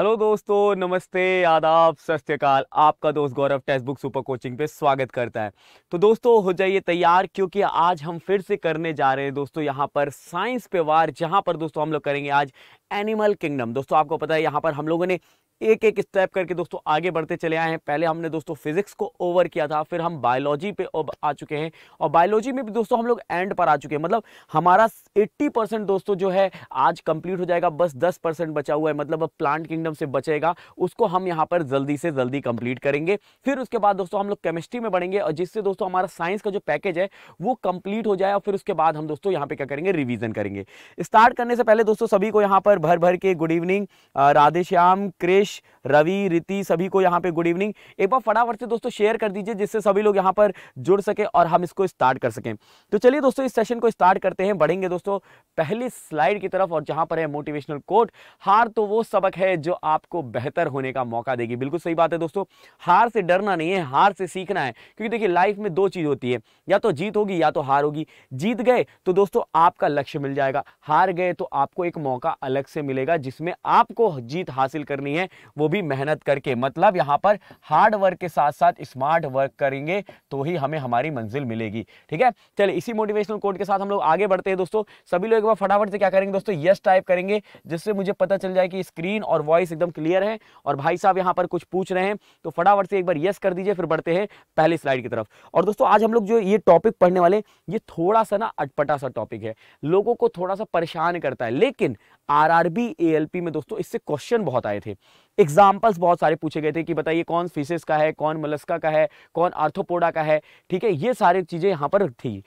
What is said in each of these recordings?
Hello दोस्तों नमस्ते आदाब सत आपका दोस्त Gaurav test book super coaching पे स्वागत करता है तो दोस्तों हो जाइए तैयार क्योंकि आज हम फिर से करने जा रहे हैं दोस्तों यहाँ पर साइंस पे वार जहाँ पर दोस्तों हम लोग करेंगे आज एनिमल किंगडम दोस्तों आपको पता है यहाँ पर हम लोगों ने एक एक स्टेप करके दोस्तों आगे बढ़ते चले आए हैं पहले हमने दोस्तों फिजिक्स को ओवर किया था फिर हम बायोलॉजी पे आ चुके हैं और बायोलॉजी में भी दोस्तों हम लोग एंड पर आ चुके हैं मतलब हमारा 80 परसेंट दोस्तों जो है आज कंप्लीट हो जाएगा बस 10 परसेंट बचा हुआ है मतलब अब प्लांट किंगडम से बचेगा उसको हम यहाँ पर जल्दी से जल्दी कंप्लीट करेंगे फिर उसके बाद दोस्तों हम लोग केमिस्ट्री में बढ़ेंगे और जिससे दोस्तों हमारा साइंस का जो पैकेज है वो कंप्लीट हो जाए और फिर उसके बाद हम दोस्तों यहाँ पे क्या करेंगे रिविजन करेंगे स्टार्ट करने से पहले दोस्तों सभी को यहाँ पर भर भर के गुड इवनिंग राधे श्याम क्रेश आशीष रवि रीति सभी को यहाँ पे गुड इवनिंग एक बार फटाफट से दोस्तों शेयर कर दीजिए जिससे सभी लोग यहाँ पर जुड़ सके और हम इसको स्टार्ट कर सकें तो चलिए दोस्तों इस सेशन को स्टार्ट करते हैं बढ़ेंगे दोस्तों पहली स्लाइड की तरफ और जहाँ पर है मोटिवेशनल कोट हार तो वो सबक है जो आपको बेहतर होने का मौका देगी बिल्कुल सही बात है दोस्तों हार से डरना नहीं है हार से सीखना है क्योंकि देखिए लाइफ में दो चीज़ होती है या तो जीत होगी या तो हार होगी जीत गए तो दोस्तों आपका लक्ष्य मिल जाएगा हार गए तो आपको एक मौका अलग से मिलेगा जिसमें आपको जीत हासिल करनी है वो भी मेहनत करके मतलब यहाँ पर हार्ड वर्क के साथ साथ स्मार्ट वर्क करेंगे तो ही हमें हमारी मंजिल मिलेगी ठीक है चलिए इसी मोटिवेशनल कोड के साथ हम लोग आगे बढ़ते हैं दोस्तों सभी लोग एक बार फटाफट से क्या करेंगे दोस्तों यस टाइप करेंगे जिससे मुझे पता चल जाए कि स्क्रीन और वॉइस एकदम क्लियर है और भाई साहब यहाँ पर कुछ पूछ रहे हैं तो फटाफट से एक बार यस कर दीजिए फिर बढ़ते हैं पहले स्लाइड की तरफ और दोस्तों आज हम लोग जो ये टॉपिक पढ़ने वाले ये थोड़ा सा ना अटपटा सा टॉपिक है लोगों को थोड़ा सा परेशान करता है लेकिन आरआरबी एएलपी में दोस्तों इससे क्वेश्चन बहुत आए थे एग्जाम्पल्स बहुत सारे पूछे गए थे कि बताइए कौन फिशेस का है कौन मलस्का का है कौन आर्थोपोडा का है ठीक है ये सारी चीज़ें यहाँ पर थी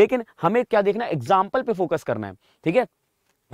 लेकिन हमें क्या देखना है एग्जाम्पल पे फोकस करना है ठीक है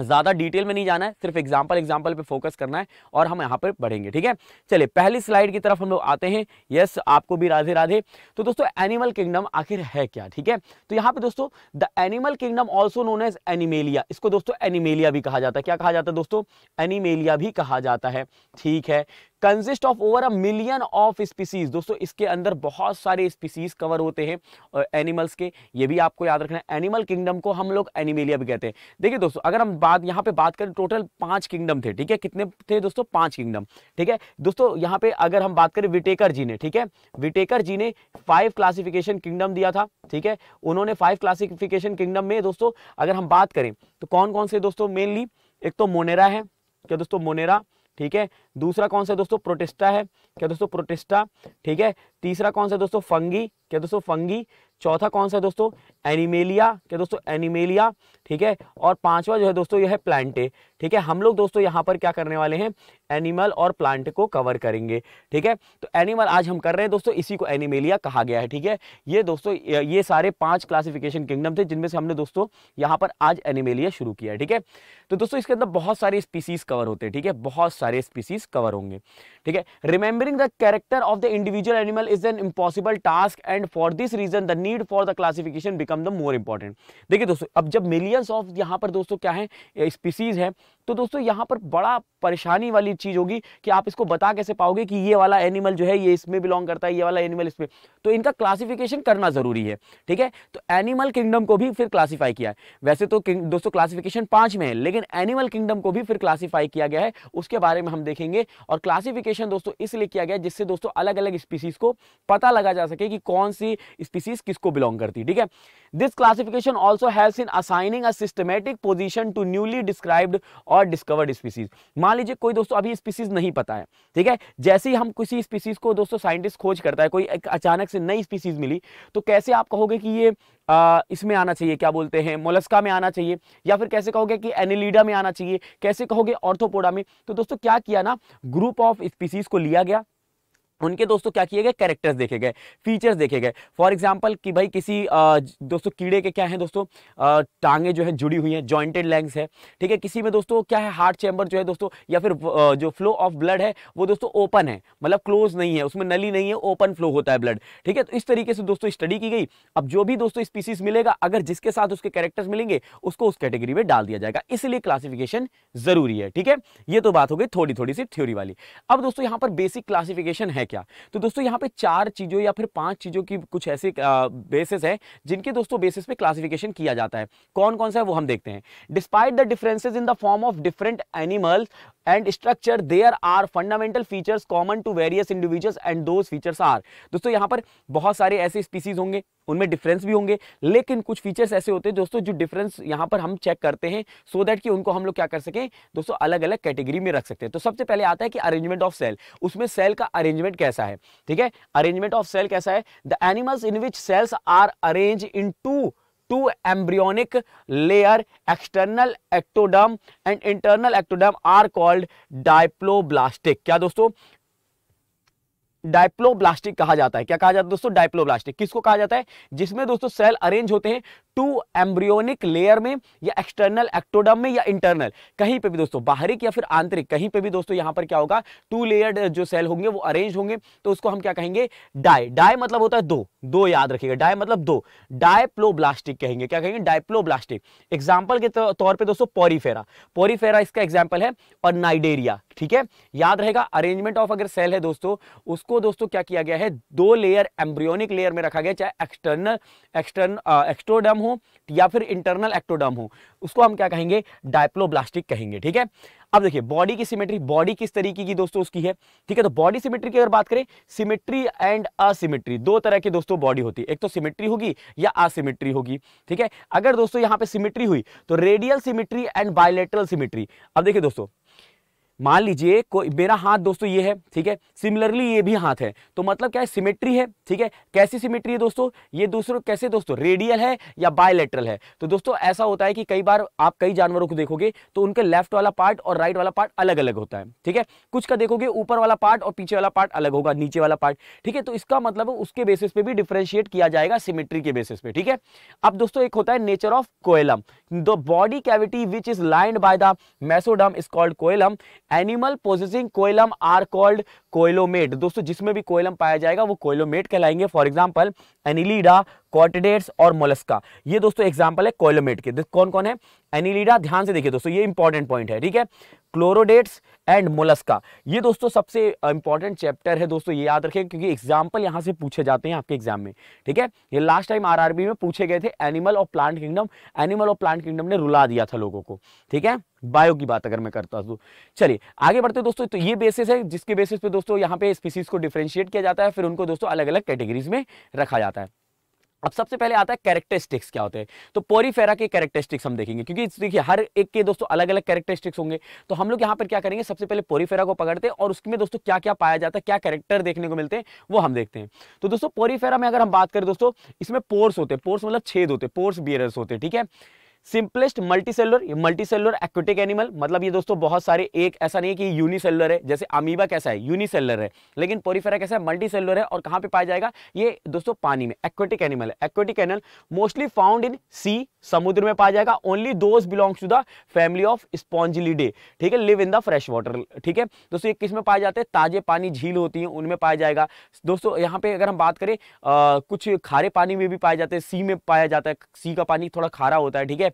ज़्यादा डिटेल में नहीं जाना है सिर्फ एग्जाम्पल एग्जाम्पल पे फोकस करना है और हम यहाँ पर बढ़ेंगे ठीक है चलिए पहली स्लाइड की तरफ हम लोग आते हैं यस आपको भी राधे राधे तो दोस्तों एनिमल किंगडम आखिर है क्या ठीक है तो यहाँ पे दोस्तों the animal kingdom also known as animalia इसको दोस्तों एनिमेलिया भी कहा जाता है क्या कहा जाता है दोस्तों एनिमेलिया भी कहा जाता है ठीक है consist of over a million of species दोस्तों इसके अंदर बहुत सारे स्पीसीज कवर होते हैं एनिमल्स के ये भी आपको याद रखना है एनिमल किंगडम को हम लोग एनिमेलिया भी कहते हैं देखिए दोस्तों अगर हम बात यहाँ पे बात करें टोटल पांच किंगडम थे ठीक है कितने थे दोस्तों पांच किंगडम ठीक है दोस्तों यहाँ पे अगर हम बात करें विटेकर जी ने ठीक है विटेकर जी ने फाइव क्लासिफिकेशन किंगडम दिया था ठीक है उन्होंने फाइव क्लासिफिकेशन किंगडम में दोस्तों अगर हम बात करें तो कौन कौन से दोस्तों मेनली एक तो मोनेरा है क्या दोस्तों मोनेरा ठीक है दूसरा कौन सा दोस्तों प्रोटेस्टा है क्या दोस्तों प्रोटेस्टा ठीक है तीसरा कौन सा दोस्तों फंगी क्या दोस्तों फंगी चौथा कौन सा दोस्तों एनिमेलिया क्या दोस्तों एनिमेलिया ठीक है और पांचवा जो है दोस्तों यह है प्लांटे ठीक है हम लोग दोस्तों यहां पर क्या करने वाले हैं एनिमल और प्लांट को कवर करेंगे ठीक है तो एनिमल आज हम कर रहे हैं दोस्तों इसी को एनिमेलिया कहा गया है ठीक है ये दोस्तों ये सारे पांच क्लासिफिकेशन किंगडम थे जिनमें से हमने दोस्तों यहाँ पर आज एनिमेलिया शुरू किया ठीक है तो दोस्तों इसके अंदर बहुत सारे स्पीसीज कवर होते हैं ठीक है बहुत सारे स्पीसीज टॉपिक्स कवर होंगे ठीक है remembering the character of the individual animal is an impossible task and for this reason the need for the classification become the more important देखिए दोस्तों अब जब मिलियंस ऑफ यहाँ पर दोस्तों क्या है स्पीसीज है तो दोस्तों यहाँ पर बड़ा परेशानी वाली चीज़ होगी कि आप इसको बता कैसे पाओगे कि ये वाला एनिमल जो है ये इसमें बिलोंग करता है ये वाला एनिमल इसमें तो इनका क्लासिफिकेशन करना ज़रूरी है ठीक है तो एनिमल किंगडम को भी फिर क्लासीफाई किया है वैसे तो दोस्तों क्लासिफिकेशन पांच में है लेकिन एनिमल किंगडम को भी फिर क्लासीफाई किया गया है उसके बारे में हम देखेंगे करेंगे और क्लासिफिकेशन दोस्तों इसलिए किया गया जिससे दोस्तों अलग अलग स्पीसीज को पता लगा जा सके कि कौन सी स्पीसीज किसको बिलोंग करती है ठीक है this classification also help in assigning a systematic position to newly described और डिस्कवर्ड स्पीसीज मान लीजिए कोई दोस्तों अभी स्पीसीज नहीं पता है ठीक है जैसे ही हम किसी स्पीसीज को दोस्तों साइंटिस्ट खोज करता है कोई अचानक से नई स्पीसीज मिली तो कैसे आप कहोगे कि ये इसमें आना चाहिए क्या बोलते हैं मोलस्का में आना चाहिए या फिर कैसे कहोगे कि एनिलीडा में आना चाहिए कैसे कहोगे ऑर्थोपोडा में तो दोस्तों क्या किया ना ग्रुप ऑफ स्पीसीज को लिया गया उनके दोस्तों क्या किए गए कैरेक्टर्स देखे गए फीचर्स देखे गए फॉर एग्जाम्पल कि भाई किसी आ, दोस्तों कीड़े के क्या है दोस्तों आ, टांगे जो है जुड़ी हुई हैं जॉइंटेड लैंग्स है ठीक है किसी में दोस्तों क्या है हार्ट चैम्बर जो है दोस्तों या फिर आ, जो फ्लो ऑफ ब्लड है वो दोस्तों ओपन है मतलब क्लोज नहीं है उसमें नली नहीं है ओपन फ्लो होता है ब्लड ठीक है तो इस तरीके से दोस्तों स्टडी की गई अब जो भी दोस्तों स्पीसीज मिलेगा अगर जिसके साथ उसके कैरेक्टर्स मिलेंगे उसको उस कैटेगरी में डाल दिया जाएगा इसलिए क्लासिफिकेशन जरूरी है ठीक है ये तो बात हो गई थोड़ी थोड़ी सी थ्योरी वाली अब दोस्तों यहाँ पर बेसिक क्लासिफिकेशन है क्या तो दोस्तों यहाँ पे चार चीज़ों या फिर पांच चीज़ों की कुछ ऐसे बेसिस है जिनके दोस्तों बेसिस पे क्लासिफिकेशन किया जाता है कौन कौन सा है वो हम देखते हैं despite the differences in the form of different animals and structure there are fundamental features common to various individuals and those features are दोस्तों यहाँ पर बहुत सारे ऐसे स्पीसीज होंगे उनमें डिफरेंस भी होंगे लेकिन कुछ फीचर्स ऐसे होते हैं दोस्तों जो डिफरेंस यहाँ पर हम चेक करते हैं सो so दैट कि उनको हम लोग क्या कर सकें दोस्तों अलग अलग कैटेगरी में रख सकते हैं तो सबसे पहले आता है कि अरेंजमेंट ऑफ सेल उसमें सेल का अरेंजमेंट कैसा है ठीक है अरेंजमेंट ऑफ सेल कैसा है the animals in which cells are arrange in two two embryonic layer external ectoderm and internal ectoderm are called diploblastic क्या दोस्तों डायप्लोब्लास्टिक कहा जाता है क्या कहा जाता है दोस्तों डायप्लोब्लास्टिक किसको कहा जाता है जिसमें दोस्तों सेल अरेंज होते हैं टू एम्ब्रियोनिक लेयर में या एक्सटर्नल एक्टोडम में या इंटरनल कहीं पे भी दोस्तों बाहरी या फिर आंतरिक कहीं पे भी दोस्तों यहां पर क्या होगा टू लेयर्ड जो सेल होंगे वो अरेंज होंगे तो उसको हम क्या कहेंगे डाई डाई मतलब होता है दो दो याद रखिएगा डाई मतलब दो डायप्लोब्लास्टिक कहेंगे क्या कहेंगे डायप्लोब्लास्टिक एग्जाम्पल के तौर पर दोस्तों पोरीफेरा पोरीफेरा इसका एग्जाम्पल है और नाइडेरिया ठीक है याद रहेगा अरेंजमेंट ऑफ अगर सेल है दोस्तों उसको इसको दोस्तों क्या किया गया है दो लेयर एम्ब्रियोनिक लेयर में रखा गया चाहे एक्सटर्नल एक्सटर्न एक्स्ट्रोडम हो या फिर इंटरनल एक्टोडम हो उसको हम क्या कहेंगे डायप्लोब्लास्टिक कहेंगे ठीक है अब देखिए बॉडी की सिमेट्री बॉडी किस तरीके की दोस्तों उसकी है ठीक है तो बॉडी सिमेट्री की अगर बात करें सिमेट्री एंड असिमेट्री दो तरह की दोस्तों बॉडी होती है एक तो सिमेट्री होगी या असिमेट्री होगी ठीक है अगर दोस्तों यहां पे सिमेट्री हुई तो radial symmetry and bilateral symmetry अब देखिए दोस्तों मान लीजिए कोई मेरा हाथ दोस्तों ये है ठीक है सिमिलरली ये भी हाथ है तो मतलब क्या है सिमेट्री है ठीक है कैसी सिमेट्री है दोस्तों ये दूसरों कैसे दोस्तों रेडियल है या बायलेटरल है तो दोस्तों ऐसा होता है कि कई बार आप कई जानवरों को देखोगे तो उनके लेफ्ट वाला पार्ट और राइट वाला पार्ट अलग अलग होता है ठीक है कुछ का देखोगे ऊपर वाला पार्ट और पीछे वाला पार्ट अलग होगा नीचे वाला पार्ट ठीक है तो इसका मतलब उसके बेसिस पे भी डिफ्रेंशिएट किया जाएगा सिमेट्री के बेसिस पे ठीक है अब दोस्तों एक होता है nature of coelom the body cavity which is lined by the mesoderm is called coelom animal processing coelom are called coelomate दोस्तों जिसमें भी कोयलम पाया जाएगा वो कोयलोमेट कहलाएंगे फॉर एग्जाम्पल एनिलीडा कॉटेडेट्स और मोलस्का ये दोस्तों एग्जाम्पल है कोयलोमेट के कौन कौन है एनिलीडा ध्यान से देखिए दोस्तों ये इंपॉर्टेंट पॉइंट है ठीक है क्लोरोडेट्स एंड मोलस्का ये दोस्तों सबसे इंपॉर्टेंट uh, चैप्टर है दोस्तों ये याद रखें क्योंकि एग्जाम्पल यहाँ से पूछे जाते हैं आपके एग्जाम में ठीक है ये लास्ट टाइम आरआरबी में पूछे गए थे एनिमल और प्लांट किंगडम एनिमल और प्लांट किंगडम ने रुला दिया था लोगों को ठीक है बायो की बात अगर मैं करता हूँ चलिए आगे बढ़ते दोस्तों तो ये बेसिस है जिसके बेसिस पे दोस्तों यहाँ पे स्पीसीज को डिफ्रेंशिएट किया जाता है फिर उनको दोस्तों अलग अलग कैटेगरीज में रखा जाता है अब सबसे पहले आता है कैरेक्टरिस्टिक्स क्या होते हैं तो पोरीफेरा के कैरेक्टरिस्टिक्स हम देखेंगे क्योंकि देखिए हर एक के दोस्तों अलग अलग कैरेक्टरिस्टिक्स होंगे तो हम लोग यहाँ पर क्या करेंगे सबसे पहले पोरीफेरा को पकड़ते हैं और उसमें दोस्तों क्या क्या पाया जाता है क्या कैरेक्टर देखने को मिलते हैं वो हम देखते हैं तो दोस्तों पोरीफेरा में अगर हम बात करें दोस्तों इसमें पोर्स होते हैं पोर्स मतलब छेद होते हैं पोर्स बियर्स होते हैं ठीक है सिंपलेस्ट सेलर ये सेलर एक्वेटिक एनिमल मतलब ये दोस्तों बहुत सारे एक ऐसा नहीं है कि यूनिसेलर है जैसे अमीबा कैसा है सेलर है लेकिन पोरीफेरा कैसा है सेलर है और कहाँ पे पाया जाएगा ये दोस्तों पानी में एक्वेटिक एनिमल है aquatic animal mostly found in sea समुद्र में पाया जाएगा only those belongs to the family of spongillidae ठीक है live in the fresh water ठीक है दोस्तों ये किस में पाए जाते हैं ताजे पानी झील होती है उनमें पाया जाएगा दोस्तों यहाँ पे अगर हम बात करें आ, कुछ खारे पानी में भी पाए जाते हैं सी में पाया जाता है सी का पानी थोड़ा खारा होता है ठीक है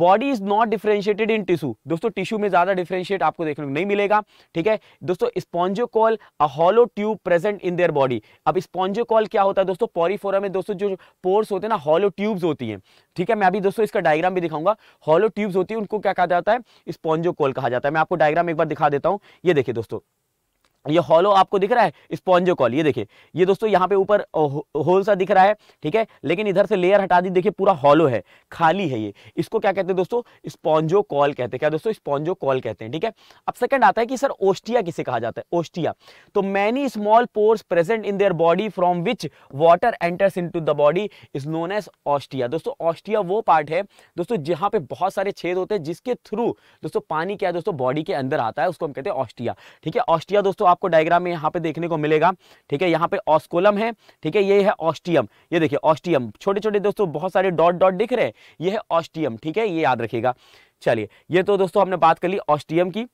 body is not differentiated in tissue दोस्तों टिश्यू में ज्यादा डिफ्रेंशिएट आपको देखने को नहीं मिलेगा ठीक है दोस्तों spongocoel a hollow tube present in their body अब स्पॉन्जोकॉल क्या होता है दोस्तों पॉरीफोरा में दोस्तों जो पोर्स होते हैं ना हॉलो ट्यूब्स होती हैं ठीक है मैं अभी दोस्तों इसका डायग्राम भी दिखाऊंगा हॉलो ट्यूब्स होती है उनको क्या कहा जाता है स्पॉन्जोकॉल कहा जाता है मैं आपको डायग्राम एक बार दिखा देता हूँ ये देखिए दोस्तों ये हॉलो आपको दिख रहा है स्पॉन्जो कॉल ये देखिए ये दोस्तों यहाँ पे ऊपर होल सा दिख रहा है ठीक है लेकिन इधर से लेयर हटा दी देखिए पूरा हॉलो है खाली है ये इसको क्या कहते हैं दोस्तों स्पॉन्जो कॉल कहते हैं क्या दोस्तों स्पॉन्जो कॉल कहते हैं ठीक है अब सेकंड आता है कि सर ओस्टिया किसे कहा जाता है ओस्टिया तो many small pores present in their body from which water enters in the body is known as ostia दोस्तों ऑस्टिया वो पार्ट है दोस्तों जहाँ पे बहुत सारे छेद होते हैं जिसके थ्रू दोस्तों पानी क्या है दोस्तों बॉडी के अंदर आता है उसको हम कहते हैं ऑस्टिया ठीक है ऑस्टिया दोस्तों आपको डायग्राम में यहाँ पे देखने को मिलेगा ठीक है यहाँ पे ऑस्कोलम है ठीक है ये है ऑस्टियम ये देखिए ऑस्टियम छोटे छोटे दोस्तों बहुत सारे डॉट डॉट दिख रहे हैं ये है ऑस्टियम ठीक है ये याद रखेगा चलिए ये तो दोस्तों हमने बात कर ली ऑस्टियम की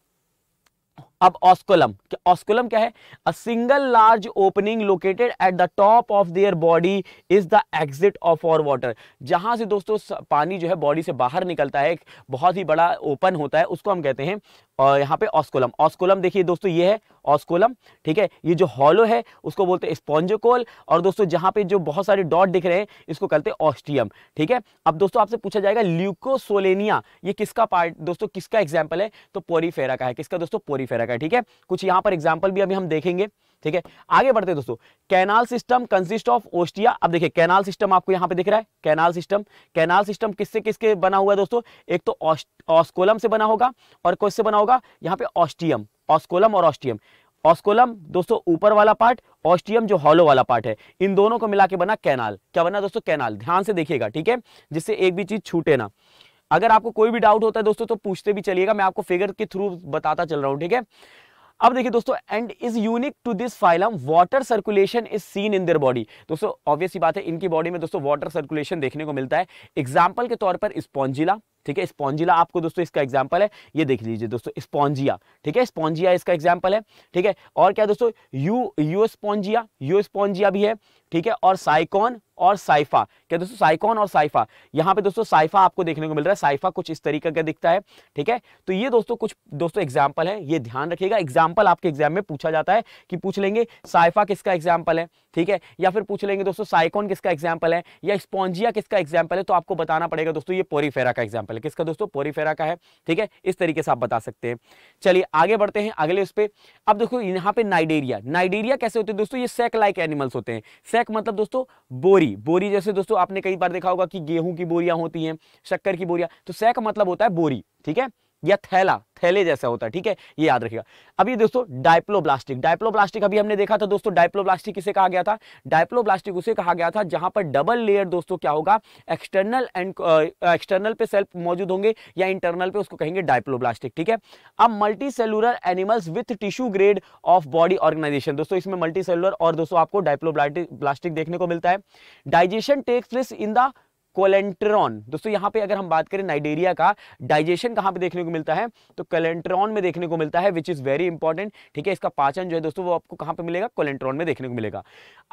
अब ऑस्कोलम ऑस्कोलम क्या है a single large opening located at the top of their body is the exit of our water जहां से दोस्तों पानी जो है बॉडी से बाहर निकलता है एक बहुत ही बड़ा ओपन होता है उसको हम कहते हैं और यहाँ पे ऑस्कोलम ऑस्कोलम देखिए दोस्तों ये है ऑस्कोलम ठीक है ये जो हॉलो है उसको बोलते हैं स्पॉन्जोकोल और दोस्तों जहाँ पे जो बहुत सारे डॉट दिख रहे हैं इसको कहते हैं ऑस्टियम ठीक है अब दोस्तों आपसे पूछा जाएगा ल्यूकोसोलेनिया ये किसका पार्ट दोस्तों किसका एग्जाम्पल है तो पोरीफेरा का है किसका दोस्तों पोरीफेरा का ठीक है कुछ यहाँ पर एग्जाम्पल भी अभी हम देखेंगे ठीक है आगे बढ़ते दोस्तों canal system consist of ostia अब देखिए कैनाल सिस्टम आपको यहां पे दिख रहा है कैनाल सिस्टम कैनाल सिस्टम किससे किसके बना हुआ है दोस्तों एक तो ऑस्कोलम से बना होगा और कौन से बना होगा यहाँ पे ऑस्टियम ऑस्कोलम और ऑस्टियम ऑस्कोलम दोस्तों ऊपर वाला पार्ट ऑस्टियम जो हॉलो वाला पार्ट है इन दोनों को मिला के बना कैनाल क्या बना दोस्तों कैनाल ध्यान से देखिएगा ठीक है जिससे एक भी चीज छूटे ना अगर आपको कोई भी डाउट होता है दोस्तों तो पूछते भी चलिएगा मैं आपको फिगर के थ्रू बताता चल रहा हूं ठीक है अब देखिए दोस्तों and is unique to this phylum water circulation is seen in their body दोस्तों ऑब्वियस बात है इनकी बॉडी में दोस्तों वाटर सर्कुलेशन देखने को मिलता है एग्जाम्पल के तौर पर स्पॉन्जिला ठीक है स्पॉन्जिला आपको दोस्तों इसका एग्जाम्पल है ये देख लीजिए दोस्तों स्पॉन्जिया ठीक है स्पॉन्जिया इसका एग्जाम्पल है ठीक है और क्या दोस्तों you euspongia euspongia भी है ठीक है और साइकॉन और साइफा क्या दोस्तों साइकॉन और साइफा यहाँ पे दोस्तों साइफा आपको देखने को मिल रहा है साइफा कुछ इस तरीके का दिखता है ठीक है तो ये दोस्तों कुछ दोस्तों एग्जाम्पल है ये ध्यान रखिएगा एग्जाम्पल आपके एग्जाम में पूछा जाता है कि पूछ लेंगे साइफा किसका एग्जाम्पल है ठीक है या फिर पूछ लेंगे दोस्तों साइकॉन किसका एग्जाम्पल है या स्पॉन्जिया किसका एग्जाम्पल है तो आपको बताना पड़ेगा दोस्तों ये पोरीफेरा का एग्जाम्पल है किसका दोस्तों पोरीफेरा का है ठीक है इस तरीके से आप बता सकते हैं चलिए आगे बढ़ते हैं अगले उस पर अब देखो यहाँ पे नाइडेरिया नाइडेरिया कैसे होते हैं दोस्तों ये सेक लाइक एनिमल्स होते हैं सेक मतलब दोस्तों बोरी बोरी बोरी जैसे दोस्तों आपने कई बार देखा होगा कि गेहूं की बोरियां होती हैं शक्कर की बोरियां तो सैक का मतलब होता है बोरी ठीक है या थैला थैले जैसा होता है ठीक है ये याद रखिएगा अभी दोस्तों डायप्लोब्लास्टिक डायप्लोब्लास्टिक अभी हमने देखा था दोस्तों डायप्लोब्लास्टिक किसे कहा गया था डायप्लोब्लास्टिक उसे कहा गया था जहां पर डबल लेयर दोस्तों क्या होगा एक्सटर्नल एंड एक्सटर्नल पे सेल मौजूद होंगे या इंटरनल पे उसको कहेंगे डायप्लोब्लास्टिक ठीक है अब multi cellular animals with tissue grade of body organization दोस्तों इसमें मल्टी सेलुलर और दोस्तों आपको डायप्लोब्लास्टिक देखने को मिलता है digestion takes place in the coelenteron दोस्तों यहां पे अगर हम बात करें नाइडेरिया का डाइजेशन कहां पे देखने को मिलता है तो कोलेंट्रॉन में देखने को मिलता है विच इज़ वेरी इंपॉर्टेंट ठीक है इसका पाचन जो है दोस्तों वो आपको कहां पे मिलेगा कोलेंट्रॉन में देखने को मिलेगा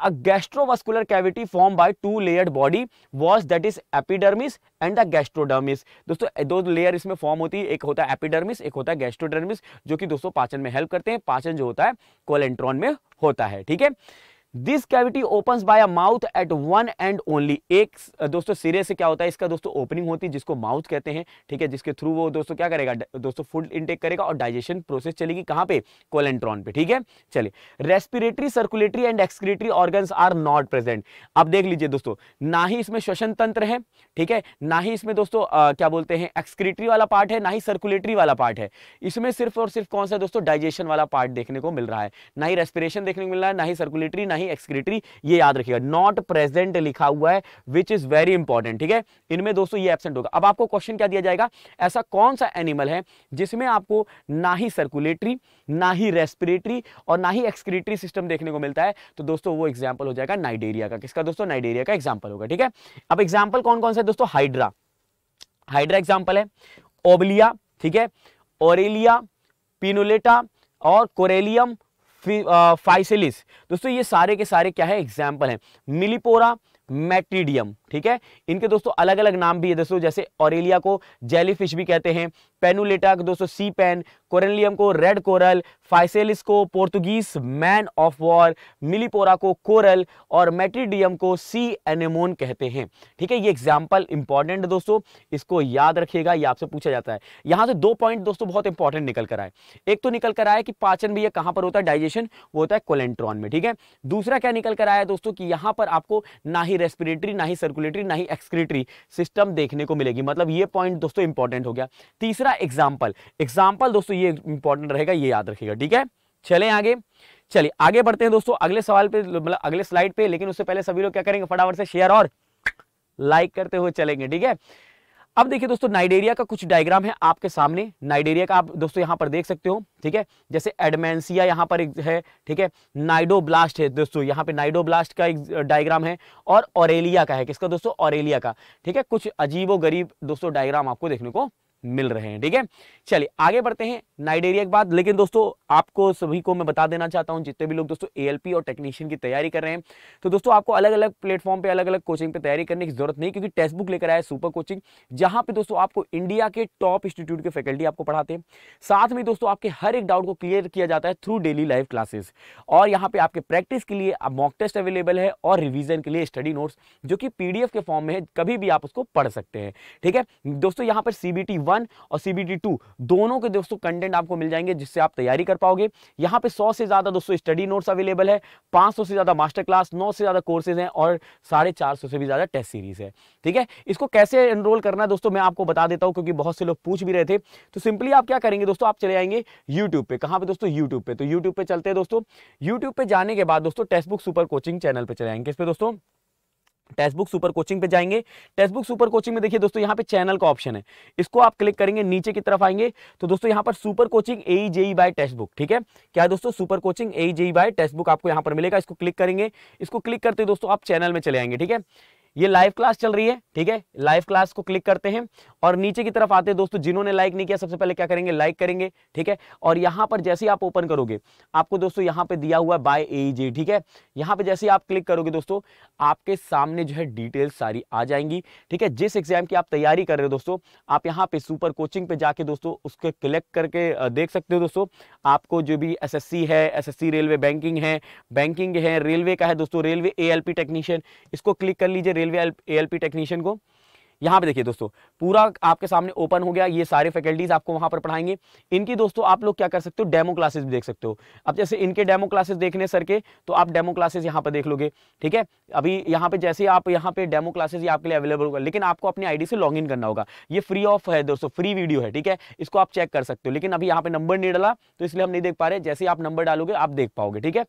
a gastrovascular cavity form by two layered body was that is epidermis and the gastrodermis दोस्तों दो लेयर इसमें फॉर्म होती है एक होता है एपिडर्मिस एक होता है गैस्ट्रोडर्मिस जो कि दोस्तों पाचन में हेल्प करते हैं पाचन जो होता है कोलेंट्रॉन में होता है ठीक है this cavity open by a mouth at one end only एक दोस्तों सिरे से क्या होता है इसका दोस्तों ओपनिंग होती है जिसको माउथ कहते हैं ठीक है जिसके थ्रू वो दोस्तों क्या करेगा दोस्तों फूड इनटेक करेगा और डाइजेशन प्रोसेस चलेगी कहां पे कोलेंट्रॉन पे ठीक है चलिए respiratory circulatory and excretory organ are not present अब देख लीजिए दोस्तों ना ही इसमें श्वसन तंत्र है ठीक है ना ही इसमें दोस्तों आ, क्या बोलते हैं एक्सक्रेटरी वाला पार्ट है ना ही सर्कुलेटरी वाला पार्ट है इसमें सिर्फ और सिर्फ कौन सा दोस्तों डाइजेशन वाला पार्ट देखने को मिल रहा है ना ही रेस्पिरेशन देखने को मिल रहा है ना ही सर्कुलेटरी ना ही नहीं एक्सक्रेटरी ये याद रखिएगा नॉट प्रेजेंट लिखा हुआ है विच इज वेरी इंपॉर्टेंट ठीक है इनमें दोस्तों ये एबसेंट होगा अब आपको क्वेश्चन क्या दिया जाएगा ऐसा कौन सा एनिमल है जिसमें आपको ना ही सर्कुलेटरी ना ही रेस्पिरेटरी और ना ही एक्सक्रेटरी सिस्टम देखने को मिलता है तो दोस्तों वो एग्जाम्पल हो जाएगा नाइडेरिया का किसका दोस्तों नाइडेरिया का एग्जाम्पल होगा ठीक है अब एग्जाम्पल कौन कौन सा है दोस्तों हाइड्रा हाइड्रा एग्जाम्पल है ओबलिया ठीक है ओरेलिया पिनोलेटा और कोरेलियम फाइसिलिस दोस्तों ये सारे के सारे क्या है एग्जाम्पल हैं मिलीपोरा मैट्रीडियम ठीक है इनके दोस्तों अलग अलग नाम भी है दोस्तों जैसे ऑरेलिया को जेलीफिश भी कहते हैं पेनुलेटा को दोस्तों सी पेन कोरेलियम को रेड कोरल फाइसेलिस को Portuguese man of war Millepora को कोरल और मेट्रीडियम को सी एनेमोन कहते हैं ठीक है ये एग्जाम्पल इंपॉर्टेंट है दोस्तों इसको याद रखिएगा ये आपसे पूछा जाता है यहाँ से दो पॉइंट दोस्तों बहुत इंपॉर्टेंट निकल कर आए एक तो निकल कर आया कि पाचन ये कहाँ पर होता है डाइजेशन वो होता है कोलेंट्रॉन में ठीक है दूसरा क्या निकल कर आया दोस्तों कि यहाँ पर आपको ना ही रेस्पिरेटरी ना ही सर्कुलेटरी ना ही एक्सक्रेटरी सिस्टम देखने को मिलेगी मतलब ये पॉइंट दोस्तों इंपॉर्टेंट हो गया तीसरा एग्जाम्पल एग्जाम्पल दोस्तों ये इंपॉर्टेंट रहेगा ये याद रखेगा ठीक है चले आगे चलिए आगे बढ़ते हैं दोस्तों अगले सवाल पे मतलब अगले स्लाइड पे लेकिन उससे पहले सभी लोग क्या करेंगे फटाफट से शेयर और लाइक करते हुए चलेंगे ठीक है अब देखिए दोस्तों नाइडेरिया का कुछ डायग्राम है आपके सामने नाइडेरिया का आप दोस्तों यहां पर देख सकते हो ठीक है जैसे एडमेंसिया यहां पर एक है ठीक है नाइडो ब्लास्ट है दोस्तों यहां पे नाइडो ब्लास्ट का एक डायग्राम है और ऑरेलिया का है किसका दोस्तों ऑरेलिया का ठीक है कुछ अजीबो गरीब दोस्तों डायग्राम आपको देखने को मिल रहे हैं ठीक है चलिए आगे बढ़ते हैं नाइडेरिया के बाद लेकिन दोस्तों आपको सभी को मैं बता देना चाहता हूं जितने भी लोग दोस्तों एएलपी और टेक्नीशियन की तैयारी कर रहे हैं तो दोस्तों आपको अलग अलग प्लेटफॉर्म पे अलग अलग कोचिंग पे तैयारी करने की जरूरत नहीं क्योंकि टेक्स्ट बुक लेकर आया सुपर कोचिंग जहां पर दोस्तों आपको इंडिया के टॉप इंस्टीट्यूट के फैकल्टी आपको पढ़ाते हैं साथ में दोस्तों आपके हर एक डाउट को क्लियर किया जाता है थ्रू डेली लाइव क्लासेस और यहाँ पे आपके प्रैक्टिस के लिए मॉक टेस्ट अवेलेबल है और रिविजन के लिए स्टडी नोट्स जो कि पीडीएफ के फॉर्म में है कभी भी आप उसको पढ़ सकते हैं ठीक है दोस्तों यहाँ पर सीबीटी वन वन और सी टू दोनों के दोस्तों कंटेंट आपको मिल जाएंगे जिससे आप तैयारी कर पाओगे यहाँ पे सौ से ज़्यादा दोस्तों स्टडी नोट्स अवेलेबल है पाँच से ज़्यादा मास्टर क्लास नौ से ज़्यादा कोर्सेज हैं और साढ़े से भी ज़्यादा टेस्ट सीरीज है ठीक है इसको कैसे एनरोल करना है दोस्तों मैं आपको बता देता हूँ क्योंकि बहुत से लोग पूछ भी रहे थे तो सिंपली आप क्या करेंगे दोस्तों आप चले जाएंगे यूट्यूब पे कहाँ पे दोस्तों यूट्यूब पे तो यूट्यूब पे चलते हैं दोस्तों यूट्यूब पे जाने के बाद दोस्तों textbook super coaching channel पे चले जाएंगे इस पर दोस्तों टेक्स्ट बुक सुपर कोचिंग पे जाएंगे टेक्स्ट बुक सुपर कोचिंग में देखिए दोस्तों यहाँ पे चैनल का ऑप्शन है इसको आप क्लिक करेंगे नीचे की तरफ आएंगे तो दोस्तों यहाँ पर super coaching A JE by e textbook ठीक है क्या दोस्तों super coaching A JE by e textbook आपको यहाँ पर मिलेगा इसको क्लिक करेंगे इसको क्लिक करते दोस्तों आप चैनल में चले आएंगे ठीक है ये लाइव क्लास चल रही है ठीक है लाइव क्लास को क्लिक करते हैं और नीचे की तरफ आते हैं दोस्तों जिन्होंने लाइक नहीं किया सबसे पहले क्या करेंगे लाइक करेंगे ठीक है और यहां पर जैसे आप ओपन करोगे आपको दोस्तों यहाँ पे दिया हुआ है बाय ए ठीक है यहां पे जैसे आप क्लिक करोगे दोस्तों आपके सामने जो है डिटेल सारी आ जाएंगी ठीक है जिस एग्जाम की आप तैयारी कर रहे हो दोस्तों आप यहाँ पे सुपर कोचिंग पे जाके दोस्तों उसके क्लिक करके देख सकते हो दोस्तों आपको जो भी एस है एस रेलवे बैंकिंग है बैंकिंग है रेलवे का है दोस्तों रेलवे ए टेक्नीशियन इसको क्लिक कर लीजिए रेलवे ए एएलपी टेक्नीशियन को यहाँ पे देखिए दोस्तों पूरा आपके सामने ओपन हो गया ये सारे फैकल्टीज आपको वहाँ पर पढ़ाएंगे इनकी दोस्तों आप लोग क्या कर सकते हो डेमो क्लासेस भी देख सकते हो अब जैसे इनके डेमो क्लासेस देखने सर के तो आप डेमो क्लासेस यहाँ पर देख लोगे ठीक है अभी यहाँ पे जैसे आप यहाँ पे डेमो क्लासेस ये आपके लिए अवेलेबल होगा लेकिन आपको अपनी आई से लॉग करना होगा ये फ्री ऑफ है दोस्तों फ्री वीडियो है ठीक है इसको आप चेक कर सकते हो लेकिन अभी यहाँ पे नंबर नहीं डाला तो इसलिए हम नहीं देख पा रहे जैसे आप नंबर डालोगे आप देख पाओगे ठीक है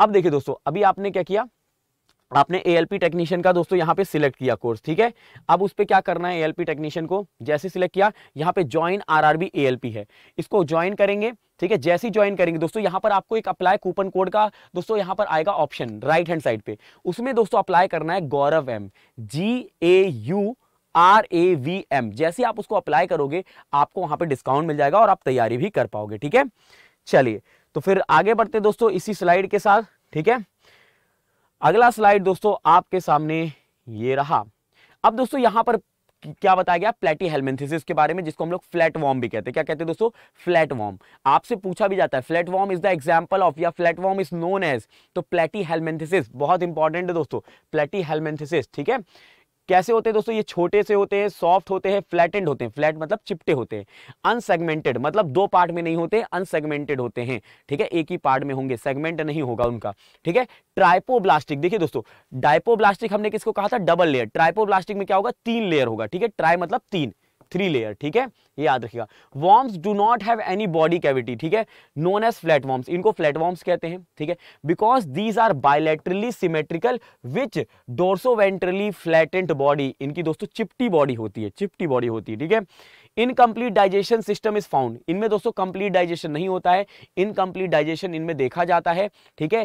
अब देखिए दोस्तों अभी आपने क्या किया आपने ए एल टेक्नीशियन का दोस्तों यहाँ पे सिलेक्ट किया कोर्स ठीक है अब उस पर क्या करना है ए एल टेक्नीशियन को जैसे सिलेक्ट किया यहाँ पे ज्वाइन आर आर बी है इसको ज्वाइन करेंगे ठीक है जैसे ही ज्वाइन करेंगे दोस्तों यहाँ पर आपको एक अप्लाई कूपन कोड का दोस्तों यहाँ पर आएगा ऑप्शन राइट हैंड साइड पे उसमें दोस्तों अप्लाई करना है Gaurav M G A U R A V M जैसे आप उसको अप्लाई करोगे आपको वहां पर डिस्काउंट मिल जाएगा और आप तैयारी भी कर पाओगे ठीक है चलिए तो फिर आगे बढ़ते दोस्तों इसी स्लाइड के साथ ठीक है अगला स्लाइड दोस्तों आपके सामने ये रहा अब दोस्तों यहां पर क्या बताया गया प्लेटी हेलमेंथिस के बारे में जिसको हम लोग फ्लैट वॉर्म भी कहते हैं क्या कहते हैं दोस्तों फ्लैट वॉर्म आपसे पूछा भी जाता है flatworm is the example of या flatworm is known as तो प्लेटी हेलमेंथिस बहुत इंपॉर्टेंट है दोस्तों प्लेटी हेलमेंथिस ठीक है कैसे होते हैं दोस्तों ये छोटे से होते हैं सॉफ्ट होते हैं फ्लैटेंड होते हैं फ्लैट मतलब चिपटे होते हैं अनसेगमेंटेड मतलब दो पार्ट में नहीं होते अनसेगमेंटेड होते हैं ठीक है एक ही पार्ट में होंगे सेगमेंट नहीं होगा उनका ठीक है ट्राइपोब्लास्टिक देखिए दोस्तों डाइपोब्लास्टिक हमने किसको कहा था डबल लेयर ट्राइपोब्लास्टिक में क्या होगा तीन लेयर होगा ठीक है ट्राई मतलब तीन थ्री लेयर ठीक है ये याद रखिएगा worms do not have any body cavity ठीक है नोन एज फ्लैट वॉर्म्स इनको फ्लैट वॉर्म्स कहते हैं ठीक है because these are bilaterally symmetrical which dorsoventrally flattened body इनकी दोस्तों चिपटी बॉडी होती है चिपटी बॉडी होती है ठीक है incomplete digestion system is found इनमें दोस्तों कंप्लीट डाइजेशन नहीं होता है इनकम्प्लीट डाइजेशन इनमें देखा जाता है ठीक है